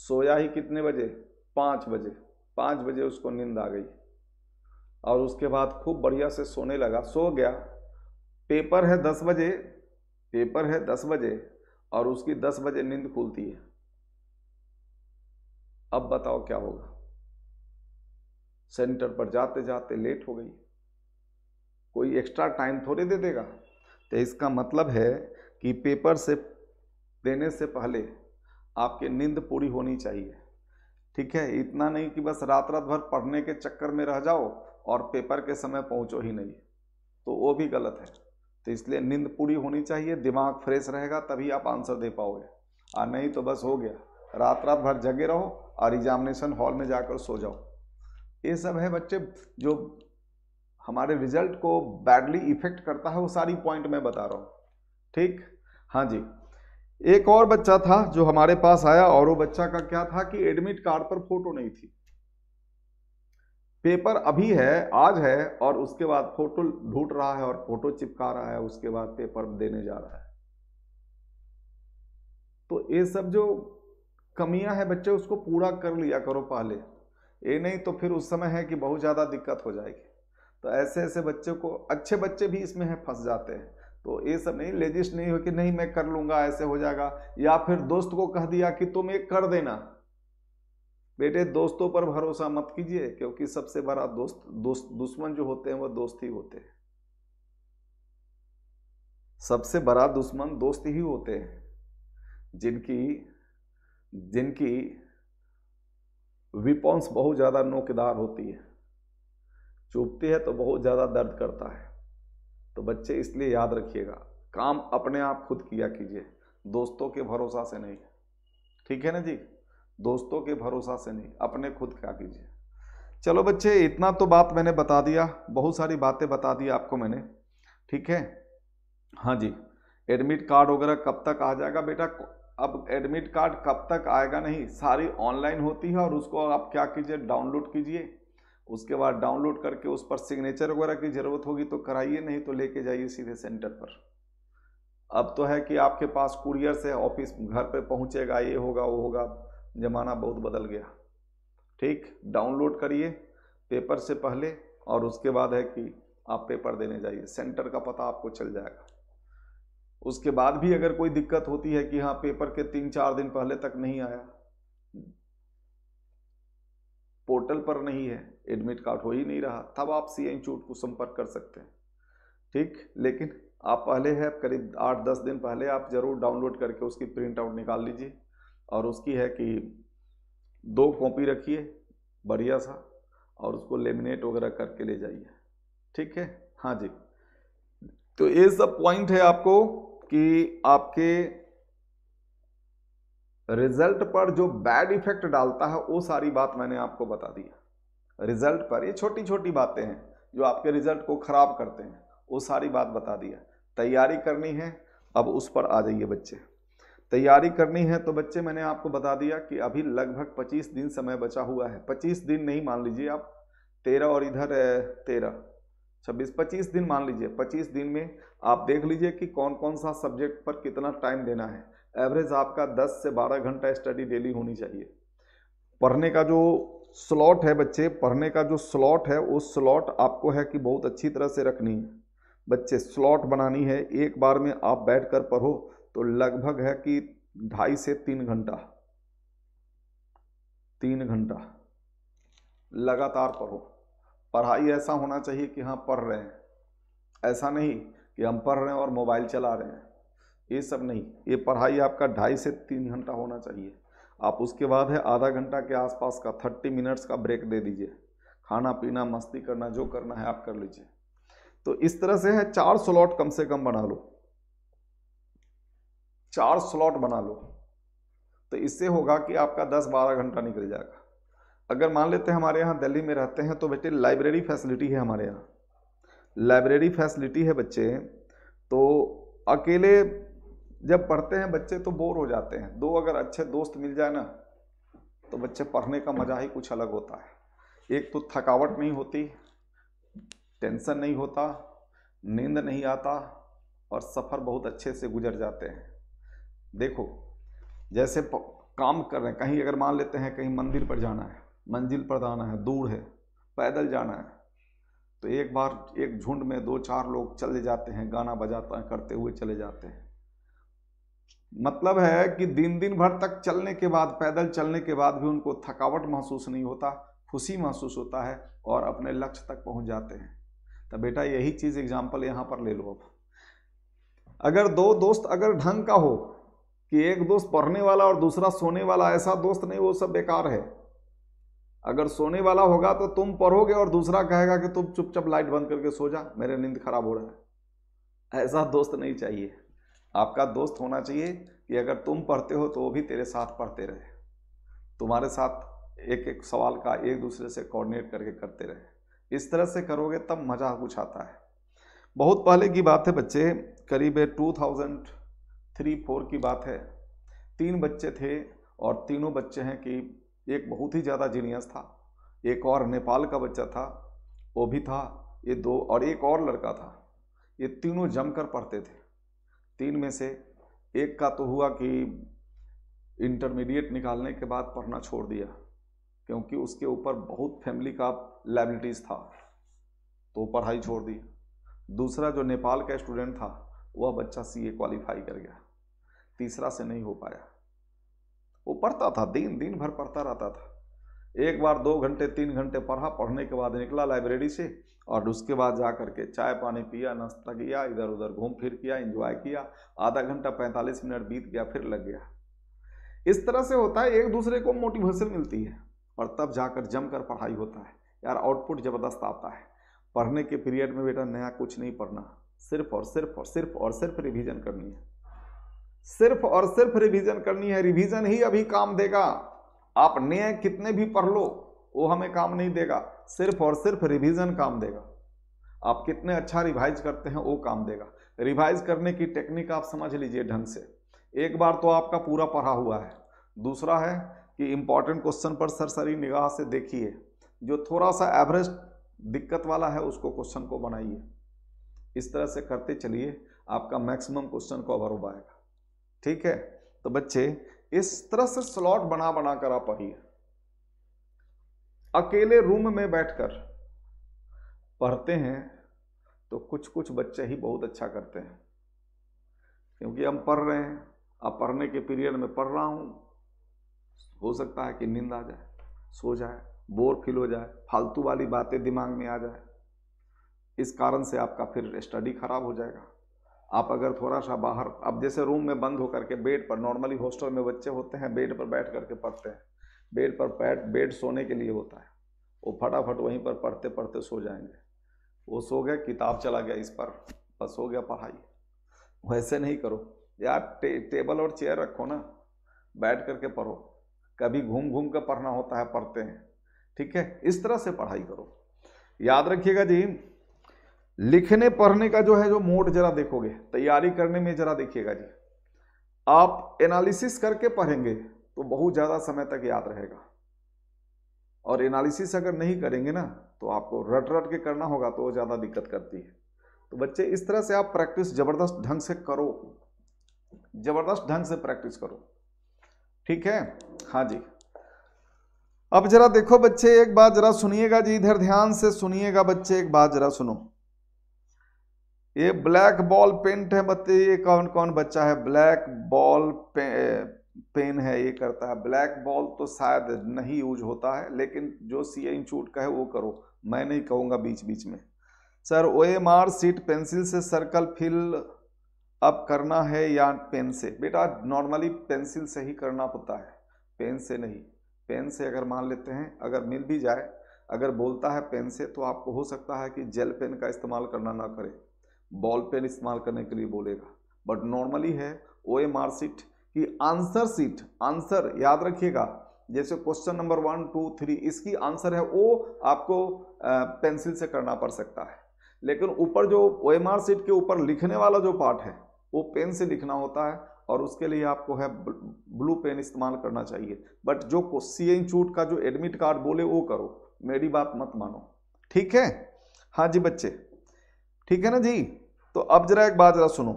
सोया ही कितने बजे पाँच बजे पाँच बजे उसको नींद आ गई और उसके बाद खूब बढ़िया से सोने लगा सो गया पेपर है दस बजे पेपर है दस बजे और उसकी दस बजे नींद खुलती है अब बताओ क्या होगा सेंटर पर जाते जाते लेट हो गई कोई एक्स्ट्रा टाइम थोड़े दे देगा तो इसका मतलब है कि पेपर से देने से पहले आपकी नींद पूरी होनी चाहिए ठीक है इतना नहीं कि बस रात रात भर पढ़ने के चक्कर में रह जाओ और पेपर के समय पहुंचो ही नहीं तो वो भी गलत है तो इसलिए नींद पूरी होनी चाहिए दिमाग फ्रेश रहेगा तभी आप आंसर दे पाओगे और नहीं तो बस हो गया रात रात भर जगे रहो और एग्जामिनेशन हॉल में जाकर सो जाओ ये सब है बच्चे जो हमारे रिजल्ट को बैडली इफेक्ट करता है वो सारी पॉइंट मैं बता रहा हूँ ठीक हाँ जी एक और बच्चा था जो हमारे पास आया और वो बच्चा का क्या था कि एडमिट कार्ड पर फोटो नहीं थी पेपर अभी है आज है और उसके बाद फोटो ढूंढ रहा है और फोटो चिपका रहा है उसके बाद पेपर देने जा रहा है तो ये सब जो कमियां है बच्चे उसको पूरा कर लिया करो पहले ये नहीं तो फिर उस समय है कि बहुत ज़्यादा दिक्कत हो जाएगी तो ऐसे ऐसे बच्चे को अच्छे बच्चे भी इसमें हैं फंस जाते हैं तो ये सब नहीं लेजिस्ट नहीं हो कि नहीं मैं कर लूँगा ऐसे हो जाएगा या फिर दोस्त को कह दिया कि तुम ये कर देना बेटे दोस्तों पर भरोसा मत कीजिए क्योंकि सबसे बड़ा दोस्त दोस्त दुश्मन जो होते हैं वह दोस्त ही होते हैं सबसे बड़ा दुश्मन दोस्त ही होते हैं जिनकी जिनकी विपॉन्स बहुत ज़्यादा नोकदार होती है चुपती है तो बहुत ज़्यादा दर्द करता है तो बच्चे इसलिए याद रखिएगा काम अपने आप खुद किया कीजिए दोस्तों के भरोसा से नहीं ठीक है ना जी दोस्तों के भरोसा से नहीं अपने खुद का कीजिए चलो बच्चे इतना तो बात मैंने बता दिया बहुत सारी बातें बता दी आपको मैंने ठीक है हाँ जी एडमिट कार्ड वगैरह कब तक आ जाएगा बेटा अब एडमिट कार्ड कब तक आएगा नहीं सारी ऑनलाइन होती है और उसको आप क्या कीजिए डाउनलोड कीजिए उसके बाद डाउनलोड करके उस पर सिग्नेचर वगैरह की ज़रूरत होगी तो कराइए नहीं तो लेके जाइए सीधे सेंटर पर अब तो है कि आपके पास कुरियर से ऑफिस घर पे पहुंचेगा ये होगा वो होगा ज़माना बहुत बदल गया ठीक डाउनलोड करिए पेपर से पहले और उसके बाद है कि आप पेपर देने जाइए सेंटर का पता आपको चल जाएगा उसके बाद भी अगर कोई दिक्कत होती है कि हाँ पेपर के तीन चार दिन पहले तक नहीं आया पोर्टल पर नहीं है एडमिट कार्ड हो ही नहीं रहा तब आप सी इंस्टीट्यूट को संपर्क कर सकते हैं ठीक लेकिन आप पहले है करीब आठ दस दिन पहले आप जरूर डाउनलोड करके उसकी प्रिंट आउट निकाल लीजिए और उसकी है कि दो कॉपी रखिए बढ़िया सा और उसको लेमिनेट वगैरह करके ले जाइए ठीक है हाँ जी तो ये सब पॉइंट है आपको कि आपके रिजल्ट पर जो बैड इफेक्ट डालता है वो सारी बात मैंने आपको बता दी रिजल्ट पर ये छोटी छोटी बातें हैं जो आपके रिजल्ट को ख़राब करते हैं वो सारी बात बता दिया तैयारी करनी है अब उस पर आ जाइए बच्चे तैयारी करनी है तो बच्चे मैंने आपको बता दिया कि अभी लगभग 25 दिन समय बचा हुआ है 25 दिन नहीं मान लीजिए आप 13 और इधर 13 26 25 दिन मान लीजिए 25 दिन में आप देख लीजिए कि कौन कौन सा सब्जेक्ट पर कितना टाइम देना है एवरेज आपका 10 से 12 घंटा स्टडी डेली होनी चाहिए पढ़ने का जो स्लॉट है बच्चे पढ़ने का जो स्लॉट है वो स्लॉट आपको है कि बहुत अच्छी तरह से रखनी है बच्चे स्लॉट बनानी है एक बार में आप बैठ कर पढ़ो तो लगभग है कि ढाई से तीन घंटा तीन घंटा लगातार पढ़ो पढ़ाई ऐसा होना चाहिए कि हाँ पढ़ रहे हैं ऐसा नहीं कि हम पढ़ रहे हैं और मोबाइल चला रहे हैं ये सब नहीं ये पढ़ाई आपका ढाई से तीन घंटा होना चाहिए आप उसके बाद है आधा घंटा के आसपास का थर्टी मिनट्स का ब्रेक दे दीजिए खाना पीना मस्ती करना जो करना है आप कर लीजिए तो इस तरह से है चार स्लॉट कम से कम बना लो चार स्लॉट बना लो तो इससे होगा कि आपका दस बारह घंटा निकल जाएगा अगर मान लेते हैं हमारे यहाँ दिल्ली में रहते हैं तो बेटे लाइब्रेरी फैसिलिटी है हमारे यहाँ लाइब्रेरी फैसिलिटी है बच्चे तो अकेले जब पढ़ते हैं बच्चे तो बोर हो जाते हैं दो अगर अच्छे दोस्त मिल जाए ना तो बच्चे पढ़ने का मज़ा ही कुछ अलग होता है एक तो थकावट नहीं होती टेंशन नहीं होता नींद नहीं आता और सफ़र बहुत अच्छे से गुजर जाते हैं देखो जैसे काम कर रहे हैं कहीं अगर मान लेते हैं कहीं मंदिर पर जाना है मंजिल पर जाना है दूर है पैदल जाना है तो एक बार एक झुंड में दो चार लोग चले जाते हैं गाना बजाता है करते हुए चले जाते हैं मतलब है कि दिन दिन भर तक चलने के बाद पैदल चलने के बाद भी उनको थकावट महसूस नहीं होता खुशी महसूस होता है और अपने लक्ष्य तक पहुंच जाते हैं तो बेटा यही चीज़ एग्जाम्पल यहाँ पर ले लो अब अगर दो दोस्त अगर ढंग का हो कि एक दोस्त पढ़ने वाला और दूसरा सोने वाला ऐसा दोस्त नहीं वो सब बेकार है अगर सोने वाला होगा तो तुम पढ़ोगे और दूसरा कहेगा कि तुम चुपचाप लाइट बंद करके सो जा मेरे नींद खराब हो रहा है ऐसा दोस्त नहीं चाहिए आपका दोस्त होना चाहिए कि अगर तुम पढ़ते हो तो वो भी तेरे साथ पढ़ते रहे तुम्हारे साथ एक एक सवाल का एक दूसरे से कोऑर्डिनेट करके करते रहे इस तरह से करोगे तब मज़ा कुछ आता है बहुत पहले की बात है बच्चे करीब टू थाउजेंड थ्री फोर की बात है तीन बच्चे थे और तीनों बच्चे हैं कि एक बहुत ही ज़्यादा जीनियस था एक और नेपाल का बच्चा था वो भी था ये दो और एक और लड़का था ये तीनों जमकर पढ़ते थे तीन में से एक का तो हुआ कि इंटरमीडिएट निकालने के बाद पढ़ना छोड़ दिया क्योंकि उसके ऊपर बहुत फैमिली का लाइबिलिटीज़ था तो पढ़ाई छोड़ दी दूसरा जो नेपाल का स्टूडेंट था वह बच्चा सीए क्वालीफाई कर गया तीसरा से नहीं हो पाया वो पढ़ता था दिन दिन भर पढ़ता रहता था एक बार दो घंटे तीन घंटे पढ़ा पढ़ने के बाद निकला लाइब्रेरी से और उसके बाद जा करके चाय पानी पिया नाश्ता किया इधर उधर घूम फिर किया इंजॉय किया आधा घंटा पैंतालीस मिनट बीत गया फिर लग गया इस तरह से होता है एक दूसरे को मोटिवेशन मिलती है और तब जाकर जमकर पढ़ाई होता है यार आउटपुट ज़बरदस्त आता है पढ़ने के पीरियड में बेटा नया कुछ नहीं पढ़ना सिर्फ और सिर्फ और सिर्फ और सिर्फ रिविज़न करनी है सिर्फ और सिर्फ रिवीजन करनी है रिवीजन ही अभी काम देगा आप नए कितने भी पढ़ लो वो हमें काम नहीं देगा सिर्फ और सिर्फ रिवीजन काम देगा आप कितने अच्छा रिवाइज करते हैं वो काम देगा रिवाइज करने की टेक्निक आप समझ लीजिए ढंग से एक बार तो आपका पूरा पढ़ा हुआ है दूसरा है कि इंपॉर्टेंट क्वेश्चन पर सरसरी निगाह से देखिए जो थोड़ा सा एवरेज दिक्कत वाला है उसको क्वेश्चन को बनाइए इस तरह से करते चलिए आपका मैक्सिमम क्वेश्चन को अवर उबाएगा ठीक है तो बच्चे इस तरह से स्लॉट बना बना कर आप पढ़िए अकेले रूम में बैठकर पढ़ते हैं तो कुछ कुछ बच्चे ही बहुत अच्छा करते हैं क्योंकि हम पढ़ रहे हैं अब पढ़ने के पीरियड में पढ़ रहा हूं हो सकता है कि नींद आ जाए सो जाए बोर फील हो जाए फालतू वाली बातें दिमाग में आ जाए इस कारण से आपका फिर स्टडी खराब हो जाएगा आप अगर थोड़ा सा बाहर अब जैसे रूम में बंद होकर के बेड पर नॉर्मली हॉस्टल में बच्चे होते हैं बेड पर बैठ करके पढ़ते हैं बेड पर बैठ बेड सोने के लिए होता है वो फटाफट वहीं पर पढ़ते पढ़ते सो जाएंगे वो सो गया किताब चला गया इस पर बस हो गया पढ़ाई वैसे नहीं करो यार टे, टेबल और चेयर रखो ना बैठ करके पढ़ो कभी घूम घूम कर पढ़ना होता है पढ़ते हैं ठीक है इस तरह से पढ़ाई करो याद रखिएगा जी लिखने पढ़ने का जो है जो मोड जरा देखोगे तैयारी करने में जरा देखिएगा जी आप एनालिसिस करके पढ़ेंगे तो बहुत ज़्यादा समय तक याद रहेगा और एनालिसिस अगर नहीं करेंगे ना तो आपको रट रट के करना होगा तो वो ज़्यादा दिक्कत करती है तो बच्चे इस तरह से आप प्रैक्टिस ज़बरदस्त ढंग से करो ज़बरदस्त ढंग से प्रैक्टिस करो ठीक है हाँ जी अब जरा देखो बच्चे एक बात जरा सुनिएगा जी इधर ध्यान से सुनिएगा बच्चे एक बात जरा सुनो ये ब्लैक बॉल पेंट है बताइए ये कौन कौन बच्चा है ब्लैक बॉल पे, पेन है ये करता है ब्लैक बॉल तो शायद नहीं यूज होता है लेकिन जो सी इंस्टीट्यूट का है वो करो मैं नहीं कहूँगा बीच बीच में sir O M R sheet pencil से सर्कल फिल अप करना है या पेन से बेटा नॉर्मली पेंसिल से ही करना होता है पेन से नहीं पेन से अगर मान लेते हैं अगर मिल भी जाए अगर बोलता है पेन से तो आपको हो सकता है कि जेल पेन का इस्तेमाल करना ना करें बॉल पेन इस्तेमाल करने के लिए बोलेगा बट नॉर्मली है ओ एम आर सीट की आंसर सीट आंसर याद रखिएगा जैसे question number one two three इसकी आंसर है वो आपको पेंसिल से करना पड़ सकता है लेकिन ऊपर जो ओ एम आर सीट के ऊपर लिखने वाला जो पार्ट है वो पेन से लिखना होता है और उसके लिए आपको है ब्लू पेन इस्तेमाल करना चाहिए बट जो सी चूट का जो एडमिट कार्ड बोले वो करो मेरी बात मत मानो ठीक है हाँ जी बच्चे ठीक है ना जी तो अब जरा एक बात जरा सुनो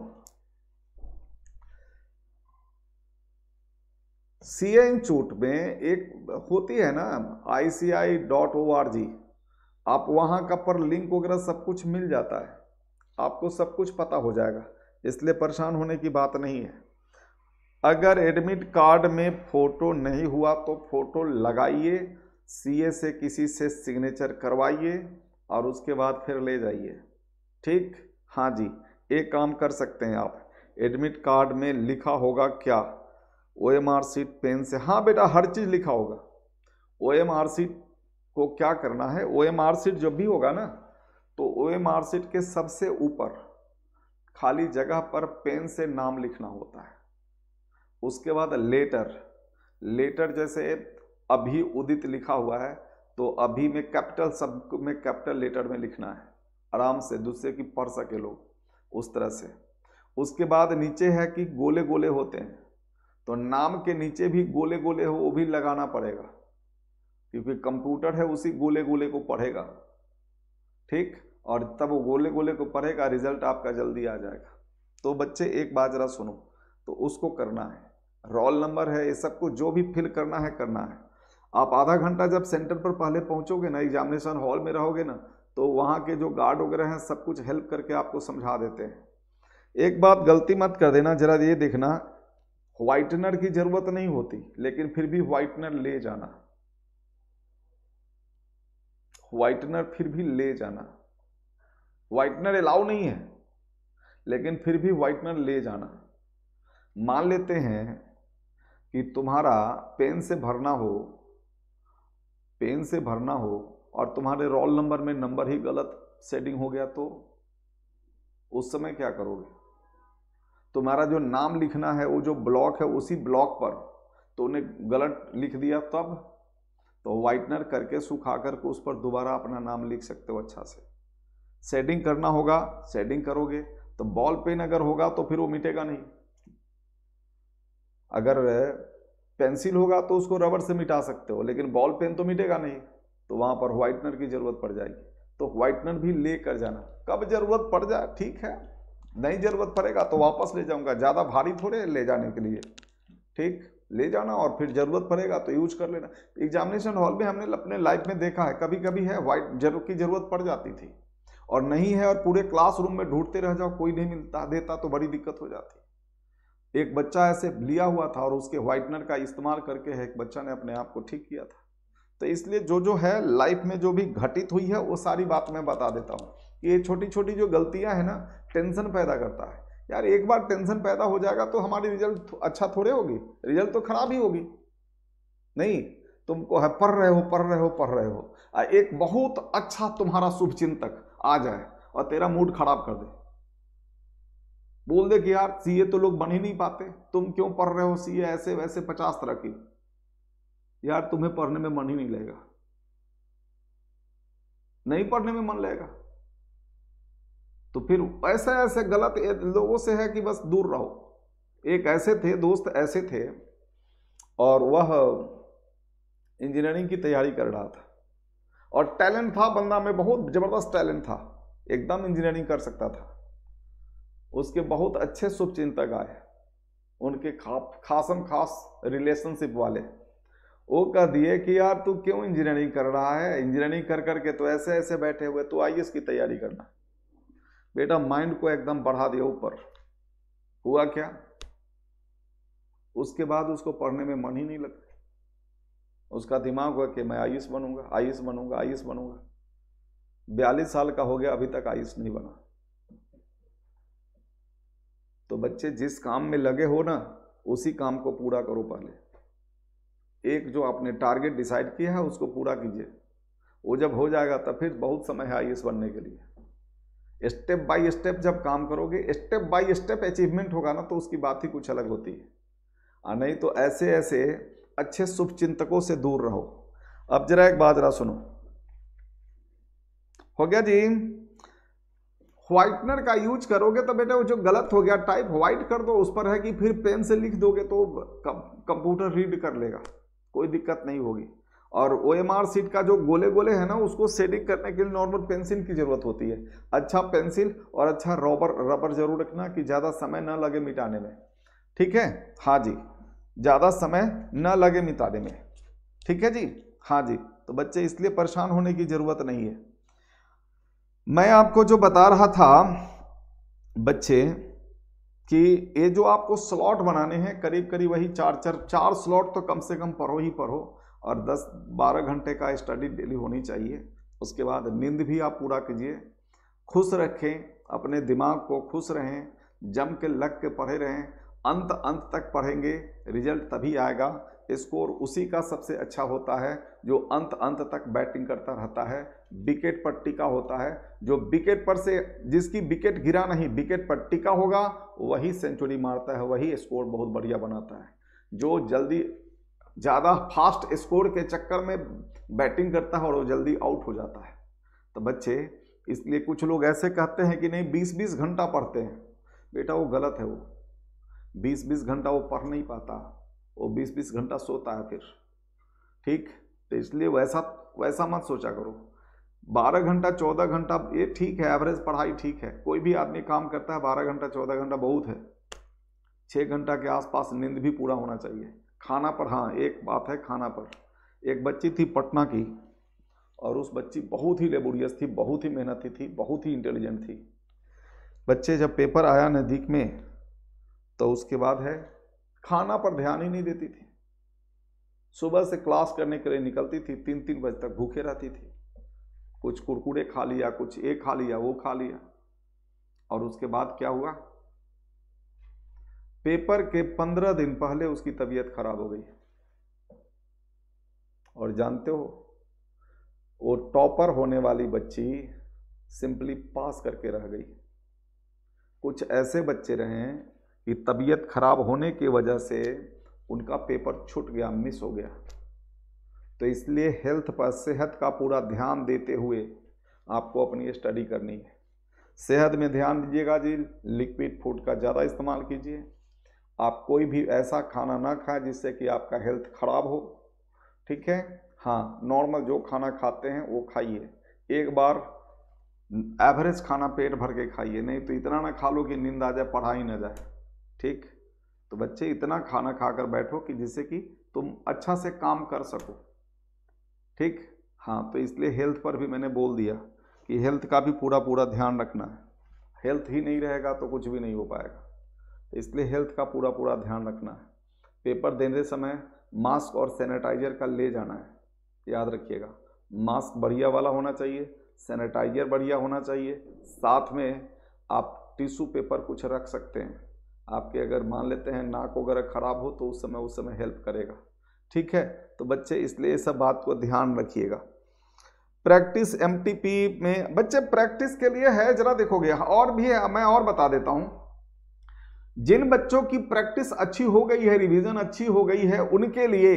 सी इंस्टीट्यूट में एक होती है ना आई सी I dot O R G आप वहाँ का पर लिंक वगैरह सब कुछ मिल जाता है आपको सब कुछ पता हो जाएगा इसलिए परेशान होने की बात नहीं है अगर एडमिट कार्ड में फ़ोटो नहीं हुआ तो फ़ोटो लगाइए सीए से किसी से सिग्नेचर करवाइए और उसके बाद फिर ले जाइए ठीक हाँ जी एक काम कर सकते हैं आप एडमिट कार्ड में लिखा होगा क्या O M R sheet pen से हाँ बेटा हर चीज़ लिखा होगा ओ एम आर सीट को क्या करना है ओ एम आर सीट जो भी होगा ना तो ओ एम आर सीट के सबसे ऊपर खाली जगह पर पेन से नाम लिखना होता है उसके बाद लेटर लेटर जैसे अभी उदित लिखा हुआ है तो अभी में कैपिटल सब में कैपिटल लेटर में लिखना है आराम से दूसरे की पढ़ सके लोग उस तरह से उसके बाद नीचे है कि गोले गोले होते हैं तो नाम के नीचे भी गोले गोले हो वो भी लगाना पड़ेगा क्योंकि कंप्यूटर है उसी गोले गोले को पढ़ेगा ठीक और तब वो गोले गोले को पढ़ेगा रिजल्ट आपका जल्दी आ जाएगा तो बच्चे एक बात जरा सुनो तो उसको करना है रोल नंबर है ये सबको जो भी फिल करना है करना है आप आधा घंटा जब सेंटर पर पहले पहुंचोगे ना एग्जामिनेशन हॉल में रहोगे ना तो वहाँ के जो गार्ड वगैरह हैं सब कुछ हेल्प करके आपको समझा देते हैं एक बात गलती मत कर देना ज़रा ये देखना वाइटनर की ज़रूरत नहीं होती लेकिन फिर भी वाइटनर ले जाना वाइटनर फिर भी ले जाना वाइटनर अलाउ नहीं है लेकिन फिर भी वाइटनर ले जाना मान लेते हैं कि तुम्हारा पेन से भरना हो पेन से भरना हो और तुम्हारे रोल नंबर में नंबर ही गलत सेटिंग हो गया तो उस समय क्या करोगे तुम्हारा जो नाम लिखना है वो जो ब्लॉक है उसी ब्लॉक पर तो उन्हें गलत लिख दिया तब तो वाइटनर करके सुखा करके उस पर दोबारा अपना नाम लिख सकते हो अच्छा से सेडिंग करना होगा सेडिंग करोगे तो बॉल पेन अगर होगा तो फिर वो मिटेगा नहीं अगर पेंसिल होगा तो उसको रबर से मिटा सकते हो लेकिन बॉल पेन तो मिटेगा नहीं तो वहाँ पर व्हाइटनर की ज़रूरत पड़ जाएगी तो व्हाइटनर भी ले कर जाना कब ज़रूरत पड़ जाए ठीक है नहीं ज़रूरत पड़ेगा तो वापस ले जाऊँगा ज़्यादा भारी थोड़े ले जाने के लिए ठीक ले जाना और फिर ज़रूरत पड़ेगा तो यूज कर लेना एग्जामिनेशन हॉल में हमने अपने लाइफ में देखा है कभी कभी है वाइट जरूर की ज़रूरत पड़ जाती थी और नहीं है और पूरे क्लासरूम में ढूंढते रह जाओ कोई नहीं मिलता देता तो बड़ी दिक्कत हो जाती एक बच्चा ऐसे लिया हुआ था और उसके व्हाइटनर का इस्तेमाल करके है एक बच्चा ने अपने आप को ठीक किया था तो इसलिए जो जो है लाइफ में जो भी घटित हुई है वो सारी बात मैं बता देता हूँ ये छोटी छोटी जो गलतियाँ हैं ना टेंशन पैदा करता है यार एक बार टेंशन पैदा हो जाएगा तो हमारी रिजल्ट अच्छा थोड़े होगी रिजल्ट तो खराब ही होगी नहीं तुमको है पढ़ रहे हो पढ़ रहे हो पढ़ रहे हो एक बहुत अच्छा तुम्हारा शुभ चिंतक आ जाए और तेरा मूड खराब कर दे बोल दे कि यार सीए तो लोग बन ही नहीं पाते तुम क्यों पढ़ रहे हो सीए ऐसे वैसे पचास तरह की यार तुम्हें पढ़ने में मन ही नहीं लगेगा नहीं पढ़ने में मन लगेगा तो फिर ऐसा ऐसे गलत लोगों से है कि बस दूर रहो एक ऐसे थे दोस्त ऐसे थे और वह इंजीनियरिंग की तैयारी कर रहा था और टैलेंट था बंदा में बहुत ज़बरदस्त टैलेंट था एकदम इंजीनियरिंग कर सकता था उसके बहुत अच्छे चिंतक आए उनके खा खासम खास रिलेशनशिप वाले वो कह दिए कि यार तू क्यों इंजीनियरिंग कर रहा है इंजीनियरिंग कर करके तो ऐसे ऐसे बैठे हुए तू आई की तैयारी करना बेटा माइंड को एकदम बढ़ा दिया ऊपर हुआ क्या उसके बाद उसको पढ़ने में मन ही नहीं लगता उसका दिमाग हुआ कि मैं आयुष बनूंगा आयुष बनूंगा आयुष बनूंगा बयालीस साल का हो गया अभी तक आयुष नहीं बना तो बच्चे जिस काम में लगे हो ना उसी काम को पूरा करो पहले एक जो आपने टारगेट डिसाइड किया है उसको पूरा कीजिए वो जब हो जाएगा तो फिर बहुत समय है आई बनने के लिए स्टेप बाय स्टेप जब काम करोगे स्टेप बाय स्टेप अचीवमेंट होगा ना तो उसकी बात ही कुछ अलग होती है और नहीं तो ऐसे ऐसे अच्छे शुभ चिंतकों से दूर रहो अब जरा एक बात जरा सुनो हो गया जी व्हाइटनर का यूज करोगे तो बेटा वो जो गलत हो गया टाइप व्हाइट कर दो उस पर है कि फिर पेन से लिख दोगे तो कंप्यूटर रीड कर लेगा कोई दिक्कत नहीं होगी और ओ एम आर सीट का जो गोले गोले है ना उसको सेडिंग करने के लिए नॉर्मल पेंसिल की ज़रूरत होती है अच्छा पेंसिल और अच्छा रबर रबर जरूर रखना कि ज़्यादा समय ना लगे मिटाने में ठीक है हाँ जी ज़्यादा समय ना लगे मिटाने में ठीक है जी हाँ जी तो बच्चे इसलिए परेशान होने की ज़रूरत नहीं है मैं आपको जो बता रहा था बच्चे कि ये जो आपको स्लॉट बनाने हैं करीब करीब वही चार चार चार स्लॉट तो कम से कम पढ़ो ही पढ़ो और 10-12 घंटे का स्टडी डेली होनी चाहिए उसके बाद नींद भी आप पूरा कीजिए खुश रखें अपने दिमाग को खुश रहें जम के लग के पढ़े रहें अंत अंत तक पढ़ेंगे रिजल्ट तभी आएगा स्कोर उसी का सबसे अच्छा होता है जो अंत अंत तक बैटिंग करता रहता है विकेट पर टिका होता है जो विकेट पर से जिसकी विकेट गिरा नहीं विकेट पर टिका होगा वही सेंचुरी मारता है वही स्कोर बहुत बढ़िया बनाता है जो जल्दी ज़्यादा फास्ट स्कोर के चक्कर में बैटिंग करता है और वो जल्दी आउट हो जाता है तो बच्चे इसलिए कुछ लोग ऐसे कहते हैं कि नहीं बीस बीस घंटा पढ़ते हैं बेटा वो गलत है वो बीस बीस घंटा वो पढ़ नहीं पाता वो बीस बीस घंटा सोता है फिर ठीक तो इसलिए वैसा वैसा मत सोचा करो बारह घंटा चौदह घंटा ये ठीक है एवरेज पढ़ाई ठीक है कोई भी आदमी काम करता है बारह घंटा चौदह घंटा बहुत है छः घंटा के आसपास नींद भी पूरा होना चाहिए खाना पर हाँ एक बात है खाना पर एक बच्ची थी पटना की और उस बच्ची बहुत ही लेबोरियस थी बहुत ही मेहनती थी बहुत ही इंटेलिजेंट थी बच्चे जब पेपर आया नज़दीक में तो उसके बाद है खाना पर ध्यान ही नहीं देती थी सुबह से क्लास करने के लिए निकलती थी तीन तीन बजे तक भूखे रहती थी कुछ कुरकुरे खा लिया कुछ ये खा लिया वो खा लिया और उसके बाद क्या हुआ पेपर के पंद्रह दिन पहले उसकी तबीयत खराब हो गई और जानते हो वो टॉपर होने वाली बच्ची सिंपली पास करके रह गई कुछ ऐसे बच्चे रहे कि तबीयत खराब होने की वजह से उनका पेपर छूट गया मिस हो गया तो इसलिए हेल्थ पर सेहत का पूरा ध्यान देते हुए आपको अपनी स्टडी करनी है सेहत में ध्यान दीजिएगा जी लिक्विड फूड का ज़्यादा इस्तेमाल कीजिए आप कोई भी ऐसा खाना ना खाएं जिससे कि आपका हेल्थ खराब हो ठीक है हाँ नॉर्मल जो खाना खाते हैं वो खाइए एक बार एवरेज खाना पेट भर के खाइए नहीं तो इतना ना खा लो कि नींद आ जाए पढ़ाई ना जाए ठीक तो बच्चे इतना खाना खाकर बैठो कि जिससे कि तुम अच्छा से काम कर सको ठीक हाँ तो इसलिए हेल्थ पर भी मैंने बोल दिया कि हेल्थ का भी पूरा पूरा ध्यान रखना है हेल्थ ही नहीं रहेगा तो कुछ भी नहीं हो पाएगा तो इसलिए हेल्थ का पूरा पूरा ध्यान रखना है पेपर देने समय मास्क और सैनिटाइजर का ले जाना है याद रखिएगा मास्क बढ़िया वाला होना चाहिए सैनिटाइजर बढ़िया होना चाहिए साथ में आप टिश्यू पेपर कुछ रख सकते हैं आपके अगर मान लेते हैं नाक वगैरह ख़राब हो तो उस समय उस समय हेल्प करेगा ठीक है तो बच्चे इसलिए सब बात को ध्यान रखिएगा प्रैक्टिस एम में बच्चे प्रैक्टिस के लिए है जरा देखोगे हाँ, और भी है मैं और बता देता हूं जिन बच्चों की प्रैक्टिस अच्छी हो गई है रिवीजन अच्छी हो गई है उनके लिए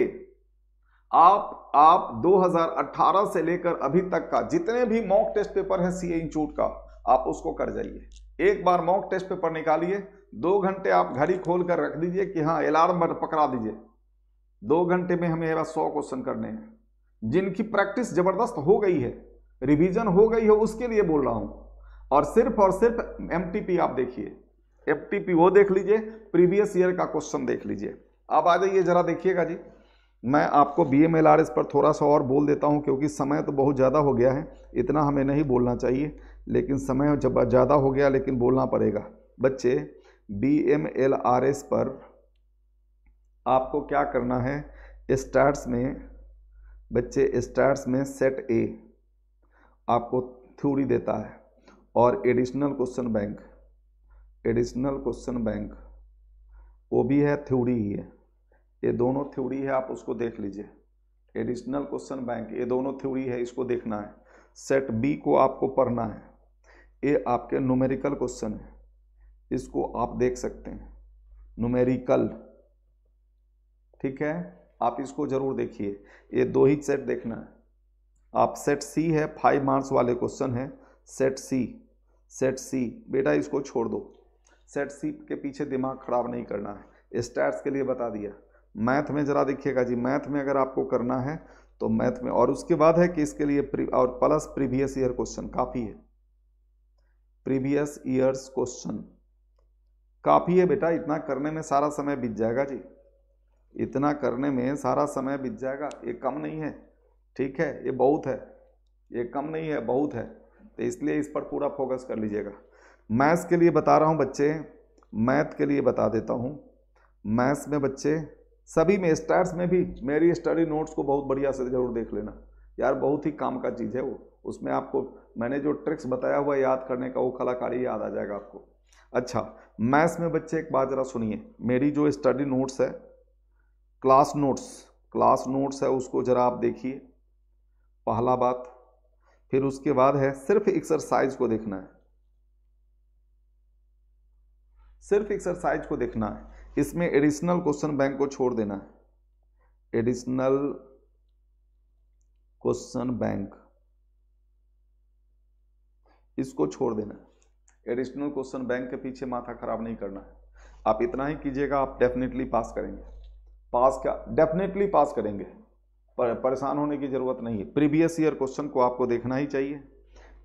आप आप 2018 से लेकर अभी तक का जितने भी मॉक टेस्ट पेपर है सीए इंस्टीट्यूट का आप उसको कर जाइए एक बार मॉक टेस्ट पेपर निकालिए दो घंटे आप घड़ी खोल कर रख दीजिए कि हाँ अलार्म पकड़ा दीजिए दो घंटे में हमें हेरा सौ क्वेश्चन करने हैं जिनकी प्रैक्टिस जबरदस्त हो गई है रिवीजन हो गई है उसके लिए बोल रहा हूँ और सिर्फ और सिर्फ एम आप देखिए एम वो देख लीजिए प्रीवियस ईयर का क्वेश्चन देख लीजिए आप आ जाइए जरा देखिएगा जी मैं आपको बी एम पर थोड़ा सा और बोल देता हूँ क्योंकि समय तो बहुत ज़्यादा हो गया है इतना हमें नहीं बोलना चाहिए लेकिन समय जब ज़्यादा हो गया लेकिन बोलना पड़ेगा बच्चे बी एम पर आपको क्या करना है स्टार्स में बच्चे स्टार्स में सेट ए आपको थ्योरी देता है और additional question bank additional question bank वो भी है थ्योरी ही है ये दोनों थ्योरी है आप उसको देख लीजिए एडिशनल क्वेश्चन बैंक ये दोनों थ्योरी है इसको देखना है सेट बी को आपको पढ़ना है ये आपके न्यूमेरिकल क्वेश्चन है इसको आप देख सकते हैं न्यूमेरिकल ठीक है आप इसको जरूर देखिए ये दो ही सेट देखना है आप सेट सी है फाइव मार्क्स वाले क्वेश्चन है सेट सी सेट सी बेटा इसको छोड़ दो सेट सी के पीछे दिमाग खराब नहीं करना है स्टैट्स के लिए बता दिया मैथ में ज़रा देखिएगा जी मैथ में अगर आपको करना है तो मैथ में और उसके बाद है कि इसके लिए और प्लस प्रीवियस ईयर क्वेश्चन काफ़ी है प्रीवियस ईयर्स क्वेश्चन काफ़ी है बेटा इतना करने में सारा समय बीत जाएगा जी इतना करने में सारा समय बीत जाएगा ये कम नहीं है ठीक है ये बहुत है ये कम नहीं है बहुत है तो इसलिए इस पर पूरा फोकस कर लीजिएगा मैथ्स के लिए बता रहा हूँ बच्चे मैथ के लिए बता देता हूँ मैथ्स में बच्चे सभी में स्टार्स में भी मेरी स्टडी नोट्स को बहुत बढ़िया से ज़रूर देख लेना यार बहुत ही काम का चीज़ है वो उसमें आपको मैंने जो ट्रिक्स बताया हुआ याद करने का वो कलाकारी याद आ जाएगा आपको अच्छा मैथ्स में बच्चे एक बात ज़रा सुनिए मेरी जो स्टडी नोट्स है क्लास नोट्स क्लास नोट्स है उसको ज़रा आप देखिए पहला बात फिर उसके बाद है सिर्फ एक्सरसाइज को देखना है सिर्फ एक्सरसाइज को देखना है इसमें एडिशनल क्वेश्चन बैंक को छोड़ देना है एडिशनल क्वेश्चन बैंक इसको छोड़ देना है एडिशनल क्वेश्चन बैंक के पीछे माथा खराब नहीं करना है आप इतना ही कीजिएगा आप डेफिनेटली पास करेंगे पास का डेफिनेटली पास करेंगे पर परेशान होने की ज़रूरत नहीं है प्रीवियस ईयर क्वेश्चन को आपको देखना ही चाहिए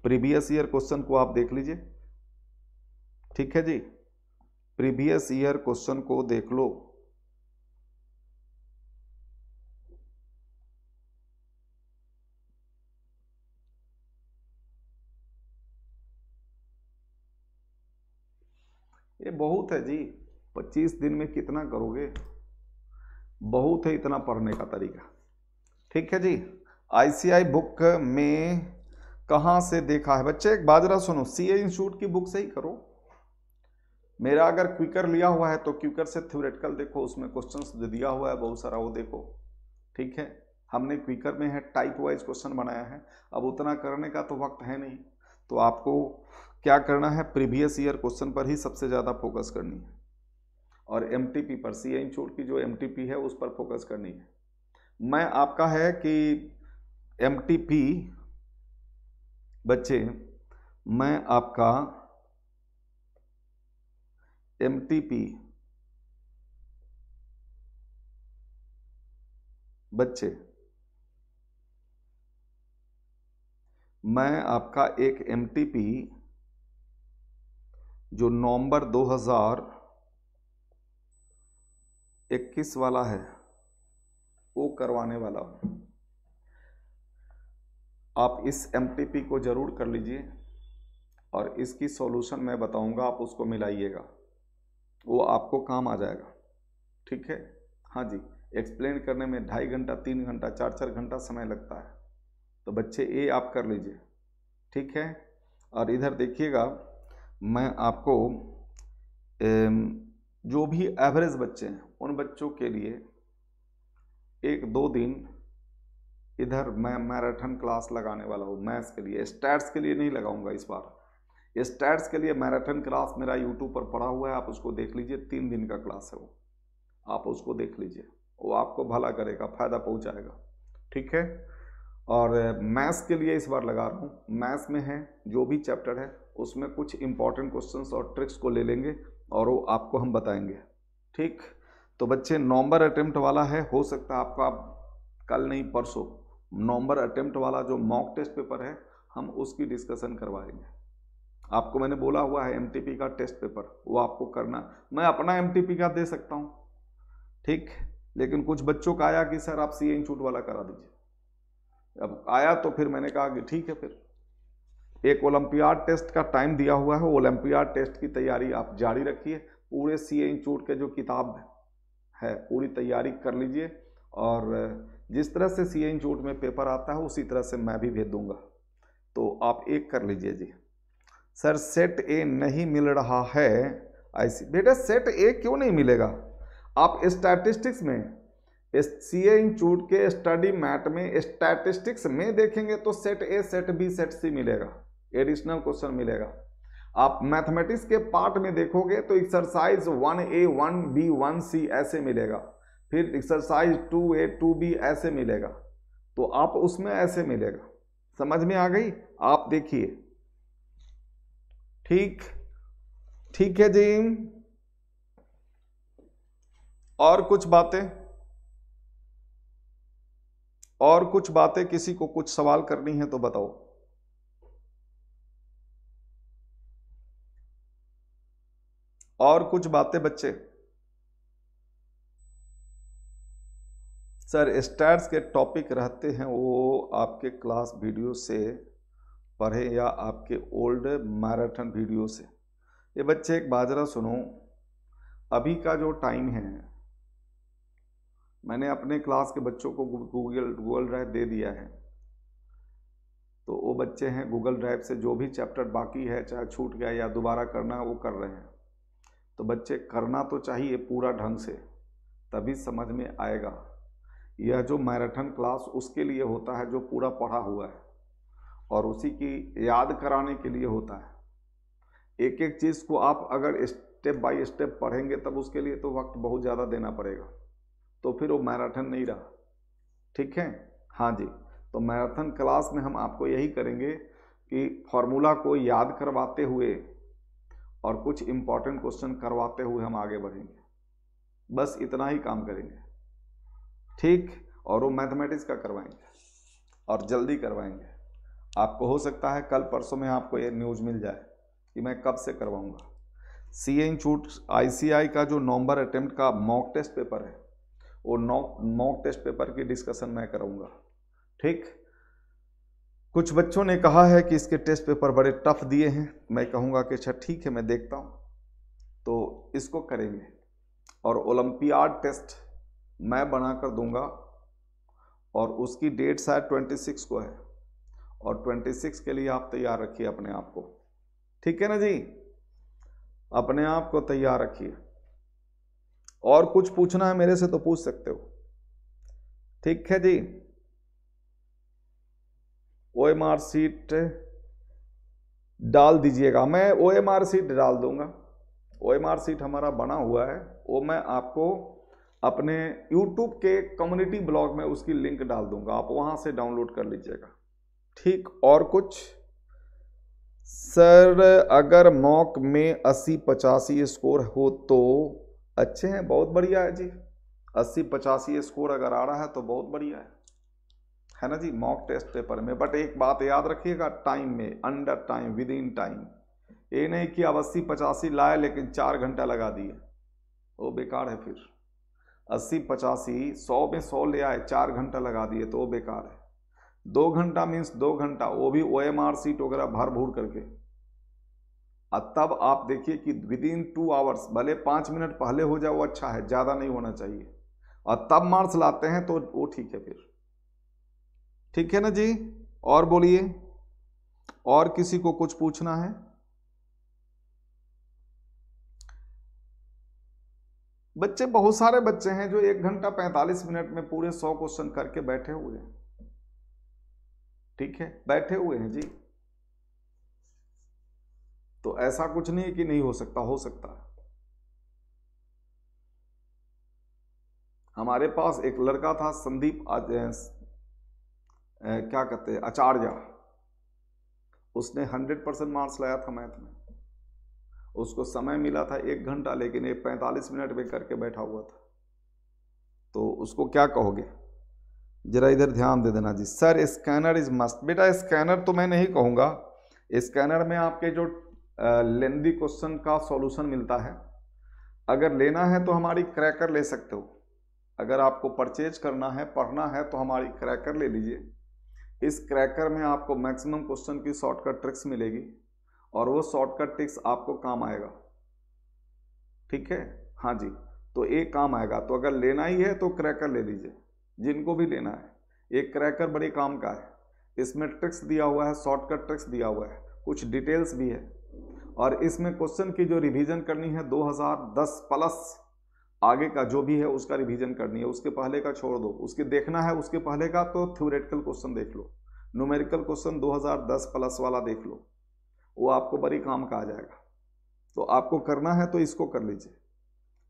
प्रीवियस ईयर क्वेश्चन को आप देख लीजिए ठीक है जी प्रीवियस ईयर क्वेश्चन को देख लो ये बहुत है जी 25 दिन में कितना करोगे बहुत है इतना पढ़ने का तरीका ठीक है जी आईसीआई बुक में कहाँ से देखा है बच्चे एक बाजरा सुनो सी इंस्टीट्यूट की बुक से ही करो मेरा अगर क्विकर लिया हुआ है तो क्विकर से थ्योरेटिकल देखो उसमें क्वेश्चंस दिया हुआ है बहुत सारा वो देखो ठीक है हमने क्विकर में है टाइप वाइज क्वेश्चन बनाया है अब उतना करने का तो वक्त है नहीं तो आपको क्या करना है प्रीवियस ईयर क्वेश्चन पर ही सबसे ज़्यादा फोकस करनी है और एम पर सी एन छोड़ की जो एम है उस पर फोकस करनी है मैं आपका है कि एम बच्चे मैं आपका एम बच्चे मैं आपका एक एम जो नवंबर इक्कीस वाला है वो करवाने वाला हूँ आप इस एम को ज़रूर कर लीजिए और इसकी सॉल्यूशन मैं बताऊंगा आप उसको मिलाइएगा वो आपको काम आ जाएगा ठीक है हाँ जी एक्सप्लेन करने में ढाई घंटा तीन घंटा चार चार घंटा समय लगता है तो बच्चे ये आप कर लीजिए ठीक है और इधर देखिएगा मैं आपको जो भी एवरेज बच्चे हैं उन बच्चों के लिए एक दो दिन इधर मैं मैराथन क्लास लगाने वाला हूँ मैथ्स के लिए स्टैट्स के लिए नहीं लगाऊंगा इस बार स्टैट्स के लिए मैराथन क्लास मेरा यूट्यूब पर पड़ा हुआ है आप उसको देख लीजिए तीन दिन का क्लास है वो आप उसको देख लीजिए वो आपको भला करेगा फ़ायदा पहुँचाएगा ठीक है और मैथ्स के लिए इस बार लगा रहा हूँ मैथ्स में है जो भी चैप्टर है उसमें कुछ इंपॉर्टेंट क्वेश्चंस और ट्रिक्स को ले लेंगे और वो आपको हम बताएंगे ठीक तो बच्चे नवंबर अटेम्प्ट वाला है हो सकता है आपका आप कल नहीं परसों नवंबर अटेम्प्ट वाला जो मॉक टेस्ट पेपर है हम उसकी डिस्कशन करवाएंगे आपको मैंने बोला हुआ है एम का टेस्ट पेपर वो आपको करना मैं अपना एम का दे सकता हूँ ठीक लेकिन कुछ बच्चों का आया कि सर आप सी इंस्टीट्यूट वाला करा दीजिए अब आया तो फिर मैंने कहा कि ठीक है फिर एक ओलंपियाड टेस्ट का टाइम दिया हुआ है ओलंपियाड टेस्ट की तैयारी आप जारी रखिए पूरे सी इंस्टीट्यूट के जो किताब है है पूरी तैयारी कर लीजिए और जिस तरह से सी एन चोट में पेपर आता है उसी तरह से मैं भी भेज दूँगा तो आप एक कर लीजिए जी सर सेट ए नहीं मिल रहा है ऐसी बेटा सेट ए क्यों नहीं मिलेगा आप स्टैटिस्टिक्स में सी ए इंस्टीट्यूट के स्टडी मैट में स्टैटिस्टिक्स में देखेंगे तो set A set B set C मिलेगा एडिशनल क्वेश्चन मिलेगा आप मैथमेटिक्स के पार्ट में देखोगे तो exercise one A one B one C ऐसे मिलेगा फिर exercise two A two B ऐसे मिलेगा तो आप उसमें ऐसे मिलेगा समझ में आ गई आप देखिए ठीक ठीक है जी और कुछ बातें और कुछ बातें किसी को कुछ सवाल करनी है तो बताओ और कुछ बातें बच्चे सर स्टैट्स के टॉपिक रहते हैं वो आपके क्लास वीडियो से पढ़े या आपके ओल्ड मैराथन वीडियो से ये बच्चे एक बाजरा सुनो अभी का जो टाइम है मैंने अपने क्लास के बच्चों को गूगल गूगल ड्राइव दे दिया है तो वो बच्चे हैं गूगल ड्राइव से जो भी चैप्टर बाकी है चाहे छूट गया या दोबारा करना है वो कर रहे हैं तो बच्चे करना तो चाहिए पूरा ढंग से तभी समझ में आएगा यह जो मैराथन क्लास उसके लिए होता है जो पूरा पढ़ा हुआ है और उसी की याद कराने के लिए होता है एक एक चीज़ को आप अगर स्टेप बाय स्टेप पढ़ेंगे तब उसके लिए तो वक्त बहुत ज़्यादा देना पड़ेगा तो फिर वो मैराथन नहीं रहा ठीक है हाँ जी तो मैराथन क्लास में हम आपको यही करेंगे कि फॉर्मूला को याद करवाते हुए और कुछ इंपॉर्टेंट क्वेश्चन करवाते हुए हम आगे बढ़ेंगे बस इतना ही काम करेंगे ठीक और वो मैथमेटिक्स का करवाएंगे और जल्दी करवाएंगे आपको हो सकता है कल परसों में आपको ये न्यूज़ मिल जाए कि मैं कब से करवाऊंगा सी छूट आई का जो नवंबर अटैम्प्ट का मॉक टेस्ट पेपर है वो मॉक टेस्ट पेपर की डिस्कशन मैं करूँगा ठीक कुछ बच्चों ने कहा है कि इसके टेस्ट पेपर बड़े टफ दिए हैं मैं कहूँगा कि अच्छा ठीक है मैं देखता हूँ तो इसको करेंगे और ओलंपियाड टेस्ट मैं बना कर दूंगा और उसकी डेट शायद ट्वेंटी सिक्स को है और ट्वेंटी सिक्स के लिए आप तैयार रखिए अपने आप को ठीक है ना जी अपने आप को तैयार रखिए और कुछ पूछना है मेरे से तो पूछ सकते हो ठीक है जी ओ एम आर सीट डाल दीजिएगा मैं ओ एम आर सीट डाल दूंगा ओ एम आर सीट हमारा बना हुआ है वो मैं आपको अपने यूट्यूब के कम्युनिटी ब्लॉग में उसकी लिंक डाल दूंगा आप वहाँ से डाउनलोड कर लीजिएगा ठीक और कुछ सर अगर मॉक में अस्सी पचासी स्कोर हो तो अच्छे हैं बहुत बढ़िया है जी अस्सी पचासी स्कोर अगर आ रहा है तो बहुत बढ़िया है है ना जी मॉक टेस्ट पेपर में बट एक बात याद रखिएगा टाइम में under time within time ये नहीं कि अब अस्सी पचासी लाए लेकिन चार घंटा लगा दिए वो बेकार है फिर अस्सी पचासी सौ में सौ ले आए चार घंटा लगा दिए तो वो बेकार है दो घंटा मीन्स दो घंटा वो भी ओ एम आर सीट वगैरह भर भूर करके और तब आप देखिए कि विद इन टू आवर्स भले पाँच मिनट पहले हो जाए वो अच्छा है ज़्यादा नहीं होना चाहिए और तब मार्क्स लाते हैं तो वो ठीक है फिर ठीक है ना जी और बोलिए और किसी को कुछ पूछना है बच्चे बहुत सारे बच्चे हैं जो एक घंटा पैंतालीस मिनट में पूरे सौ क्वेश्चन करके बैठे हुए हैं ठीक है बैठे हुए हैं जी तो ऐसा कुछ नहीं है कि नहीं हो सकता हो सकता है हमारे पास एक लड़का था संदीप आज क्या कहते हैं आचार्य उसने हंड्रेड परसेंट मार्क्स लाया था मैथ में उसको समय मिला था एक घंटा लेकिन एक पैंतालीस मिनट में करके बैठा हुआ था तो उसको क्या कहोगे जरा इधर ध्यान दे देना जी सर स्कैनर इज मस्ट बेटा स्कैनर तो मैं नहीं कहूँगा स्कैनर में आपके जो लेंदी क्वेश्चन का सॉल्यूशन मिलता है अगर लेना है तो हमारी क्रैकर ले सकते हो अगर आपको परचेज करना है पढ़ना है तो हमारी क्रैकर ले लीजिए इस क्रैकर में आपको मैक्सिमम क्वेश्चन की शॉर्टकट ट्रिक्स मिलेगी और वो शॉर्टकट ट्रिक्स आपको काम आएगा ठीक है हाँ जी तो एक काम आएगा तो अगर लेना ही है तो क्रैकर ले लीजिए जिनको भी लेना है एक क्रैकर बड़े काम का है इसमें ट्रिक्स दिया हुआ है शॉर्टकट ट्रिक्स दिया हुआ है कुछ डिटेल्स भी है और इसमें क्वेश्चन की जो रिवीजन करनी है 2010 प्लस आगे का जो भी है उसका रिवीजन करनी है उसके पहले का छोड़ दो उसके देखना है उसके पहले का तो थ्योरेटिकल क्वेश्चन देख लो न्यूमेरिकल क्वेश्चन 2010 प्लस वाला देख लो वो आपको बड़ी काम का आ जाएगा तो आपको करना है तो इसको कर लीजिए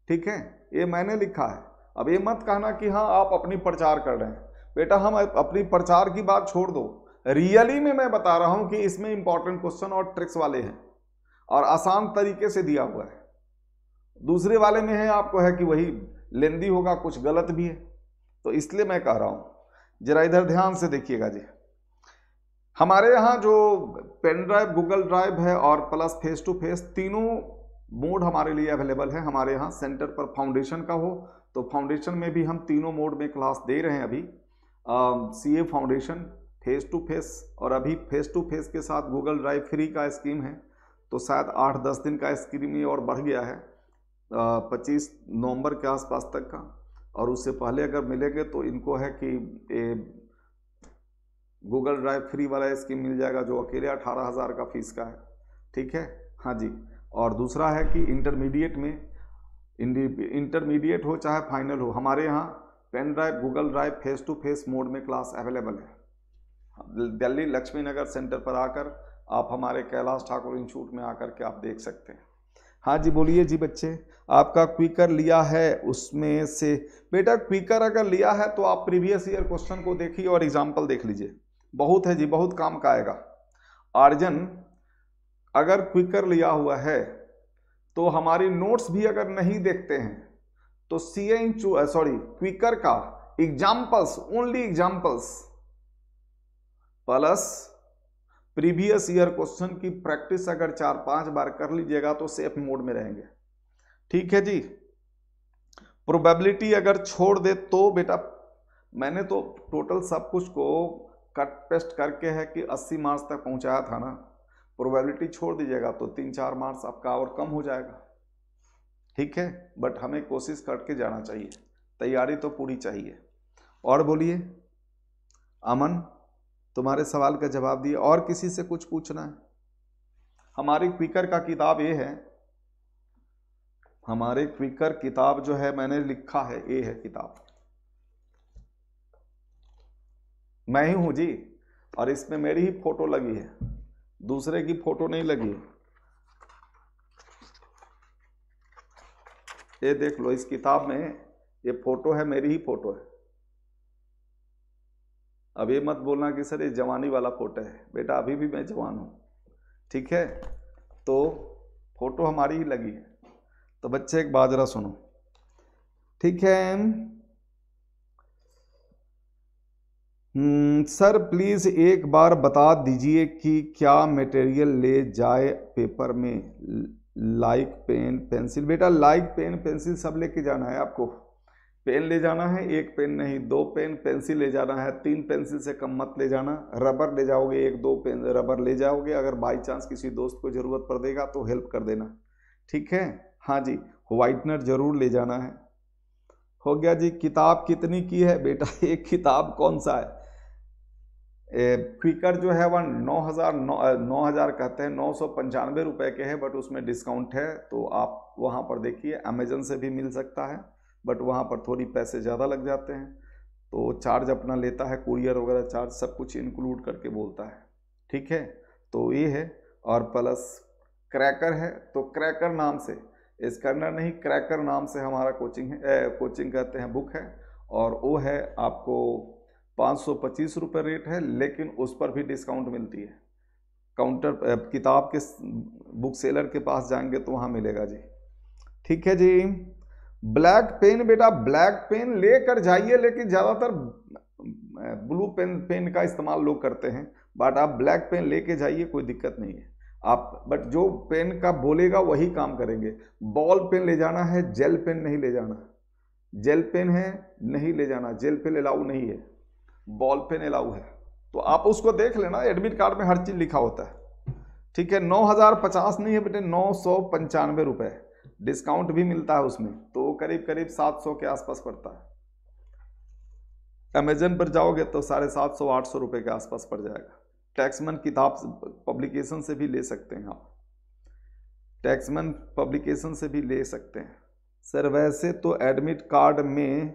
ठीक है ये मैंने लिखा है अब ये मत कहना कि हाँ आप अपनी प्रचार कर रहे हैं बेटा हम अपनी प्रचार की बात छोड़ दो रियली में मैं बता रहा हूँ कि इसमें इंपॉर्टेंट क्वेश्चन और ट्रिक्स वाले हैं और आसान तरीके से दिया हुआ है दूसरे वाले में है आपको है कि वही लेंदी होगा कुछ गलत भी है तो इसलिए मैं कह रहा हूँ जरा इधर ध्यान से देखिएगा जी हमारे यहाँ जो पेन ड्राइव गूगल ड्राइव है और प्लस फेस टू फेस तीनों मोड हमारे लिए अवेलेबल है हमारे यहाँ सेंटर पर फाउंडेशन का हो तो फाउंडेशन में भी हम तीनों मोड में क्लास दे रहे हैं अभी C A foundation face to face और अभी फेस टू फेस के साथ गूगल ड्राइव फ्री का स्कीम है तो शायद आठ दस दिन का स्कीम ये और बढ़ गया है पच्चीस नवंबर के आसपास तक का और उससे पहले अगर मिलेंगे तो इनको है कि गूगल ड्राइव फ्री वाला स्कीम मिल जाएगा जो अकेले अठारह हज़ार का फीस का है ठीक है हाँ जी और दूसरा है कि इंटरमीडिएट में इंटरमीडिएट हो चाहे फाइनल हो हमारे यहाँ pen drive Google drive face to face mode में क्लास अवेलेबल है दिल्ली लक्ष्मी नगर सेंटर पर आकर आप हमारे कैलाश ठाकुर इंस्टीट्यूट में आकर के आप देख सकते हैं हाँ जी बोलिए जी बच्चे आपका क्विकर लिया है उसमें से बेटा क्विकर अगर लिया है तो आप प्रीवियस ईयर क्वेश्चन को देखिए और एग्जाम्पल देख लीजिए बहुत है जी बहुत काम का आएगा आर्जन अगर क्विकर लिया हुआ है तो हमारी नोट्स भी अगर नहीं देखते हैं तो सी एन चू सॉरी क्विकर का examples only examples plus previous year question की प्रैक्टिस अगर चार पांच बार कर लीजिएगा तो सेफ मोड में रहेंगे ठीक है जी प्रोबेबिलिटी अगर छोड़ दे तो बेटा मैंने तो टोटल सब कुछ को कट पेस्ट करके है कि 80 मार्क्स तक पहुंचाया था ना प्रोबेबिलिटी छोड़ दीजिएगा तो तीन चार मार्क्स आपका और कम हो जाएगा ठीक है बट हमें कोशिश करके जाना चाहिए तैयारी तो पूरी चाहिए और बोलिए अमन तुम्हारे सवाल का जवाब दिए और किसी से कुछ पूछना है हमारी क्विकर का किताब ये है हमारे क्विकर किताब जो है मैंने लिखा है ए है किताब मैं ही हूं जी और इसमें मेरी ही फोटो लगी है दूसरे की फोटो नहीं लगी ये देख लो इस किताब में ये फोटो है मेरी ही फोटो है अब ये मत बोलना कि सर ये जवानी वाला फोटो है बेटा अभी भी मैं जवान हूँ ठीक है तो फोटो हमारी ही लगी है तो बच्चे एक बाजरा सुनो ठीक है हम्म, सर प्लीज़ एक बार बता दीजिए कि क्या मटेरियल ले जाए पेपर में लाइक पेन पेंसिल बेटा लाइक पेन पेंसिल सब लेके जाना है आपको पेन ले जाना है एक पेन नहीं दो पेन पेंसिल ले जाना है तीन पेंसिल से कम मत ले जाना रबर ले जाओगे एक दो पेन रबर ले जाओगे अगर बाई चांस किसी दोस्त को ज़रूरत पड़ देगा तो हेल्प कर देना ठीक है हाँ जी वाइटनर ज़रूर ले जाना है हो गया जी किताब कितनी की है बेटा एक किताब कौन सा है फिकर जो है वह नौ हज़ार नौ नौ हज़ार कहते हैं नौ सौ पंचानवे रुपये के हैं बट उसमें डिस्काउंट है तो आप वहाँ पर देखिए अमेजन से भी मिल सकता है बट वहाँ पर थोड़ी पैसे ज़्यादा लग जाते हैं तो चार्ज अपना लेता है कुरियर वगैरह चार्ज सब कुछ इंक्लूड करके बोलता है ठीक है तो ये है और प्लस क्रैकर है तो क्रैकर नाम से स्कर्नर नहीं क्रैकर नाम से हमारा कोचिंग है ए, कोचिंग कहते हैं बुक है और वो है आपको पाँच सौ पच्चीस रुपये रेट है लेकिन उस पर भी डिस्काउंट मिलती है काउंटर किताब के बुक सेलर के पास जाएंगे तो वहाँ मिलेगा जी ठीक है जी ब्लैक पेन बेटा ब्लैक पेन लेकर जाइए लेकिन ज़्यादातर ब्लू पेन पेन का इस्तेमाल लोग करते हैं बट आप ब्लैक पेन लेके जाइए कोई दिक्कत नहीं है आप बट जो पेन का बोलेगा वही काम करेंगे बॉल पेन ले जाना है जेल पेन नहीं ले जाना जेल पेन है नहीं ले जाना जेल पेन अलाउ नहीं है बॉल पेन अलाउ है तो आप उसको देख लेना एडमिट कार्ड में हर चीज़ लिखा होता है ठीक है नौ हज़ार पचास नहीं है बेटे नौ सौ पंचानवे रुपये डिस्काउंट भी मिलता है उसमें तो करीब करीब सात सौ के आसपास पड़ता है अमेजन पर जाओगे तो साढ़े सात सौ आठ सौ रुपये के आसपास पड़ जाएगा टैक्समैन किताब पब्लिकेशन से भी ले सकते हैं आप टैक्समैन पब्लिकेशन से भी ले सकते हैं सर वैसे तो एडमिट कार्ड में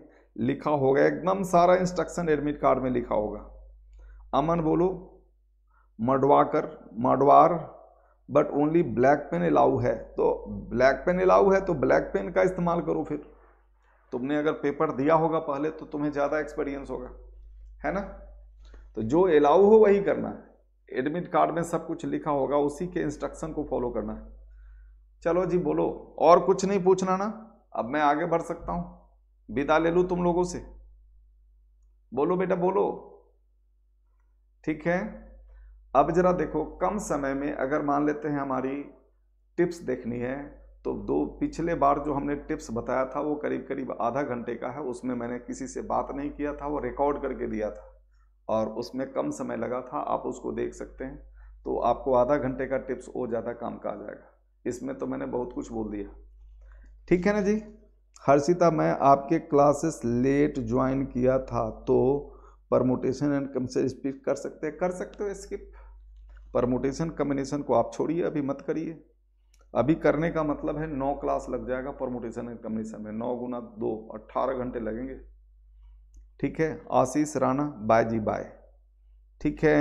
लिखा होगा एकदम सारा इंस्ट्रक्शन एडमिट कार्ड में लिखा होगा अमन बोलो मडवाकर मडवार but only black pen allow है तो ब्लैक पेन अलाउ है तो ब्लैक पेन का इस्तेमाल करो फिर तुमने अगर पेपर दिया होगा पहले तो तुम्हें ज़्यादा एक्सपीरियंस होगा है ना तो जो अलाउ हो वही करना है एडमिट कार्ड में सब कुछ लिखा होगा उसी के इंस्ट्रक्शन को फॉलो करना है चलो जी बोलो और कुछ नहीं पूछना ना अब मैं आगे बढ़ सकता हूँ विदा ले लूँ तुम लोगों से बोलो बेटा बोलो ठीक है अब जरा देखो कम समय में अगर मान लेते हैं हमारी टिप्स देखनी है तो दो पिछले बार जो हमने टिप्स बताया था वो करीब करीब आधा घंटे का है उसमें मैंने किसी से बात नहीं किया था वो रिकॉर्ड करके दिया था और उसमें कम समय लगा था आप उसको देख सकते हैं तो आपको आधा घंटे का टिप्स और ज़्यादा काम का आ जाएगा इसमें तो मैंने बहुत कुछ बोल दिया ठीक है ना जी हर्षिता मैं आपके क्लासेस लेट ज्वाइन किया था तो परमोटेशन एंड कम से स्पीक कर सकते हैं कर सकते हो स्किप परमोटेशन कम्बिनेशन को आप छोड़िए अभी मत करिए अभी करने का मतलब है नौ क्लास लग जाएगा परमोटेशन एंड कम्बिनेशन में नौ गुना दो अट्ठारह घंटे लगेंगे ठीक है आशीष राणा बाय जी बाय ठीक है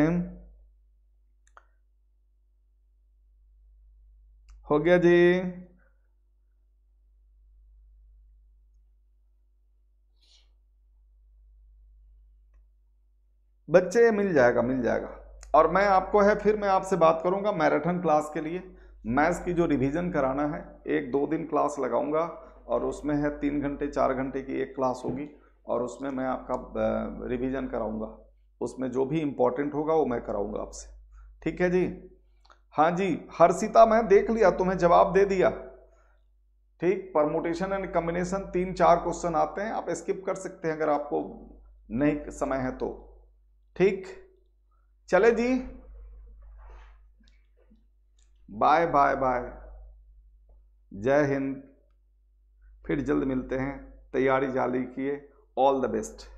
हो गया जी बच्चे मिल जाएगा मिल जाएगा और मैं आपको है फिर मैं आपसे बात करूंगा मैराथन क्लास के लिए मैथ्स की जो रिवीजन कराना है एक दो दिन क्लास लगाऊंगा और उसमें है तीन घंटे चार घंटे की एक क्लास होगी और उसमें मैं आपका रिवीजन कराऊंगा उसमें जो भी इम्पोर्टेंट होगा वो मैं कराऊंगा आपसे ठीक है जी हाँ जी हर्षिता मैं देख लिया तुम्हें जवाब दे दिया ठीक परमोटेशन एंड कम्बिनेशन तीन चार क्वेश्चन आते हैं आप स्किप कर सकते हैं अगर आपको नहीं समय है तो ठीक चले जी बाय बाय बाय जय हिंद फिर जल्द मिलते हैं तैयारी जारी किए all the best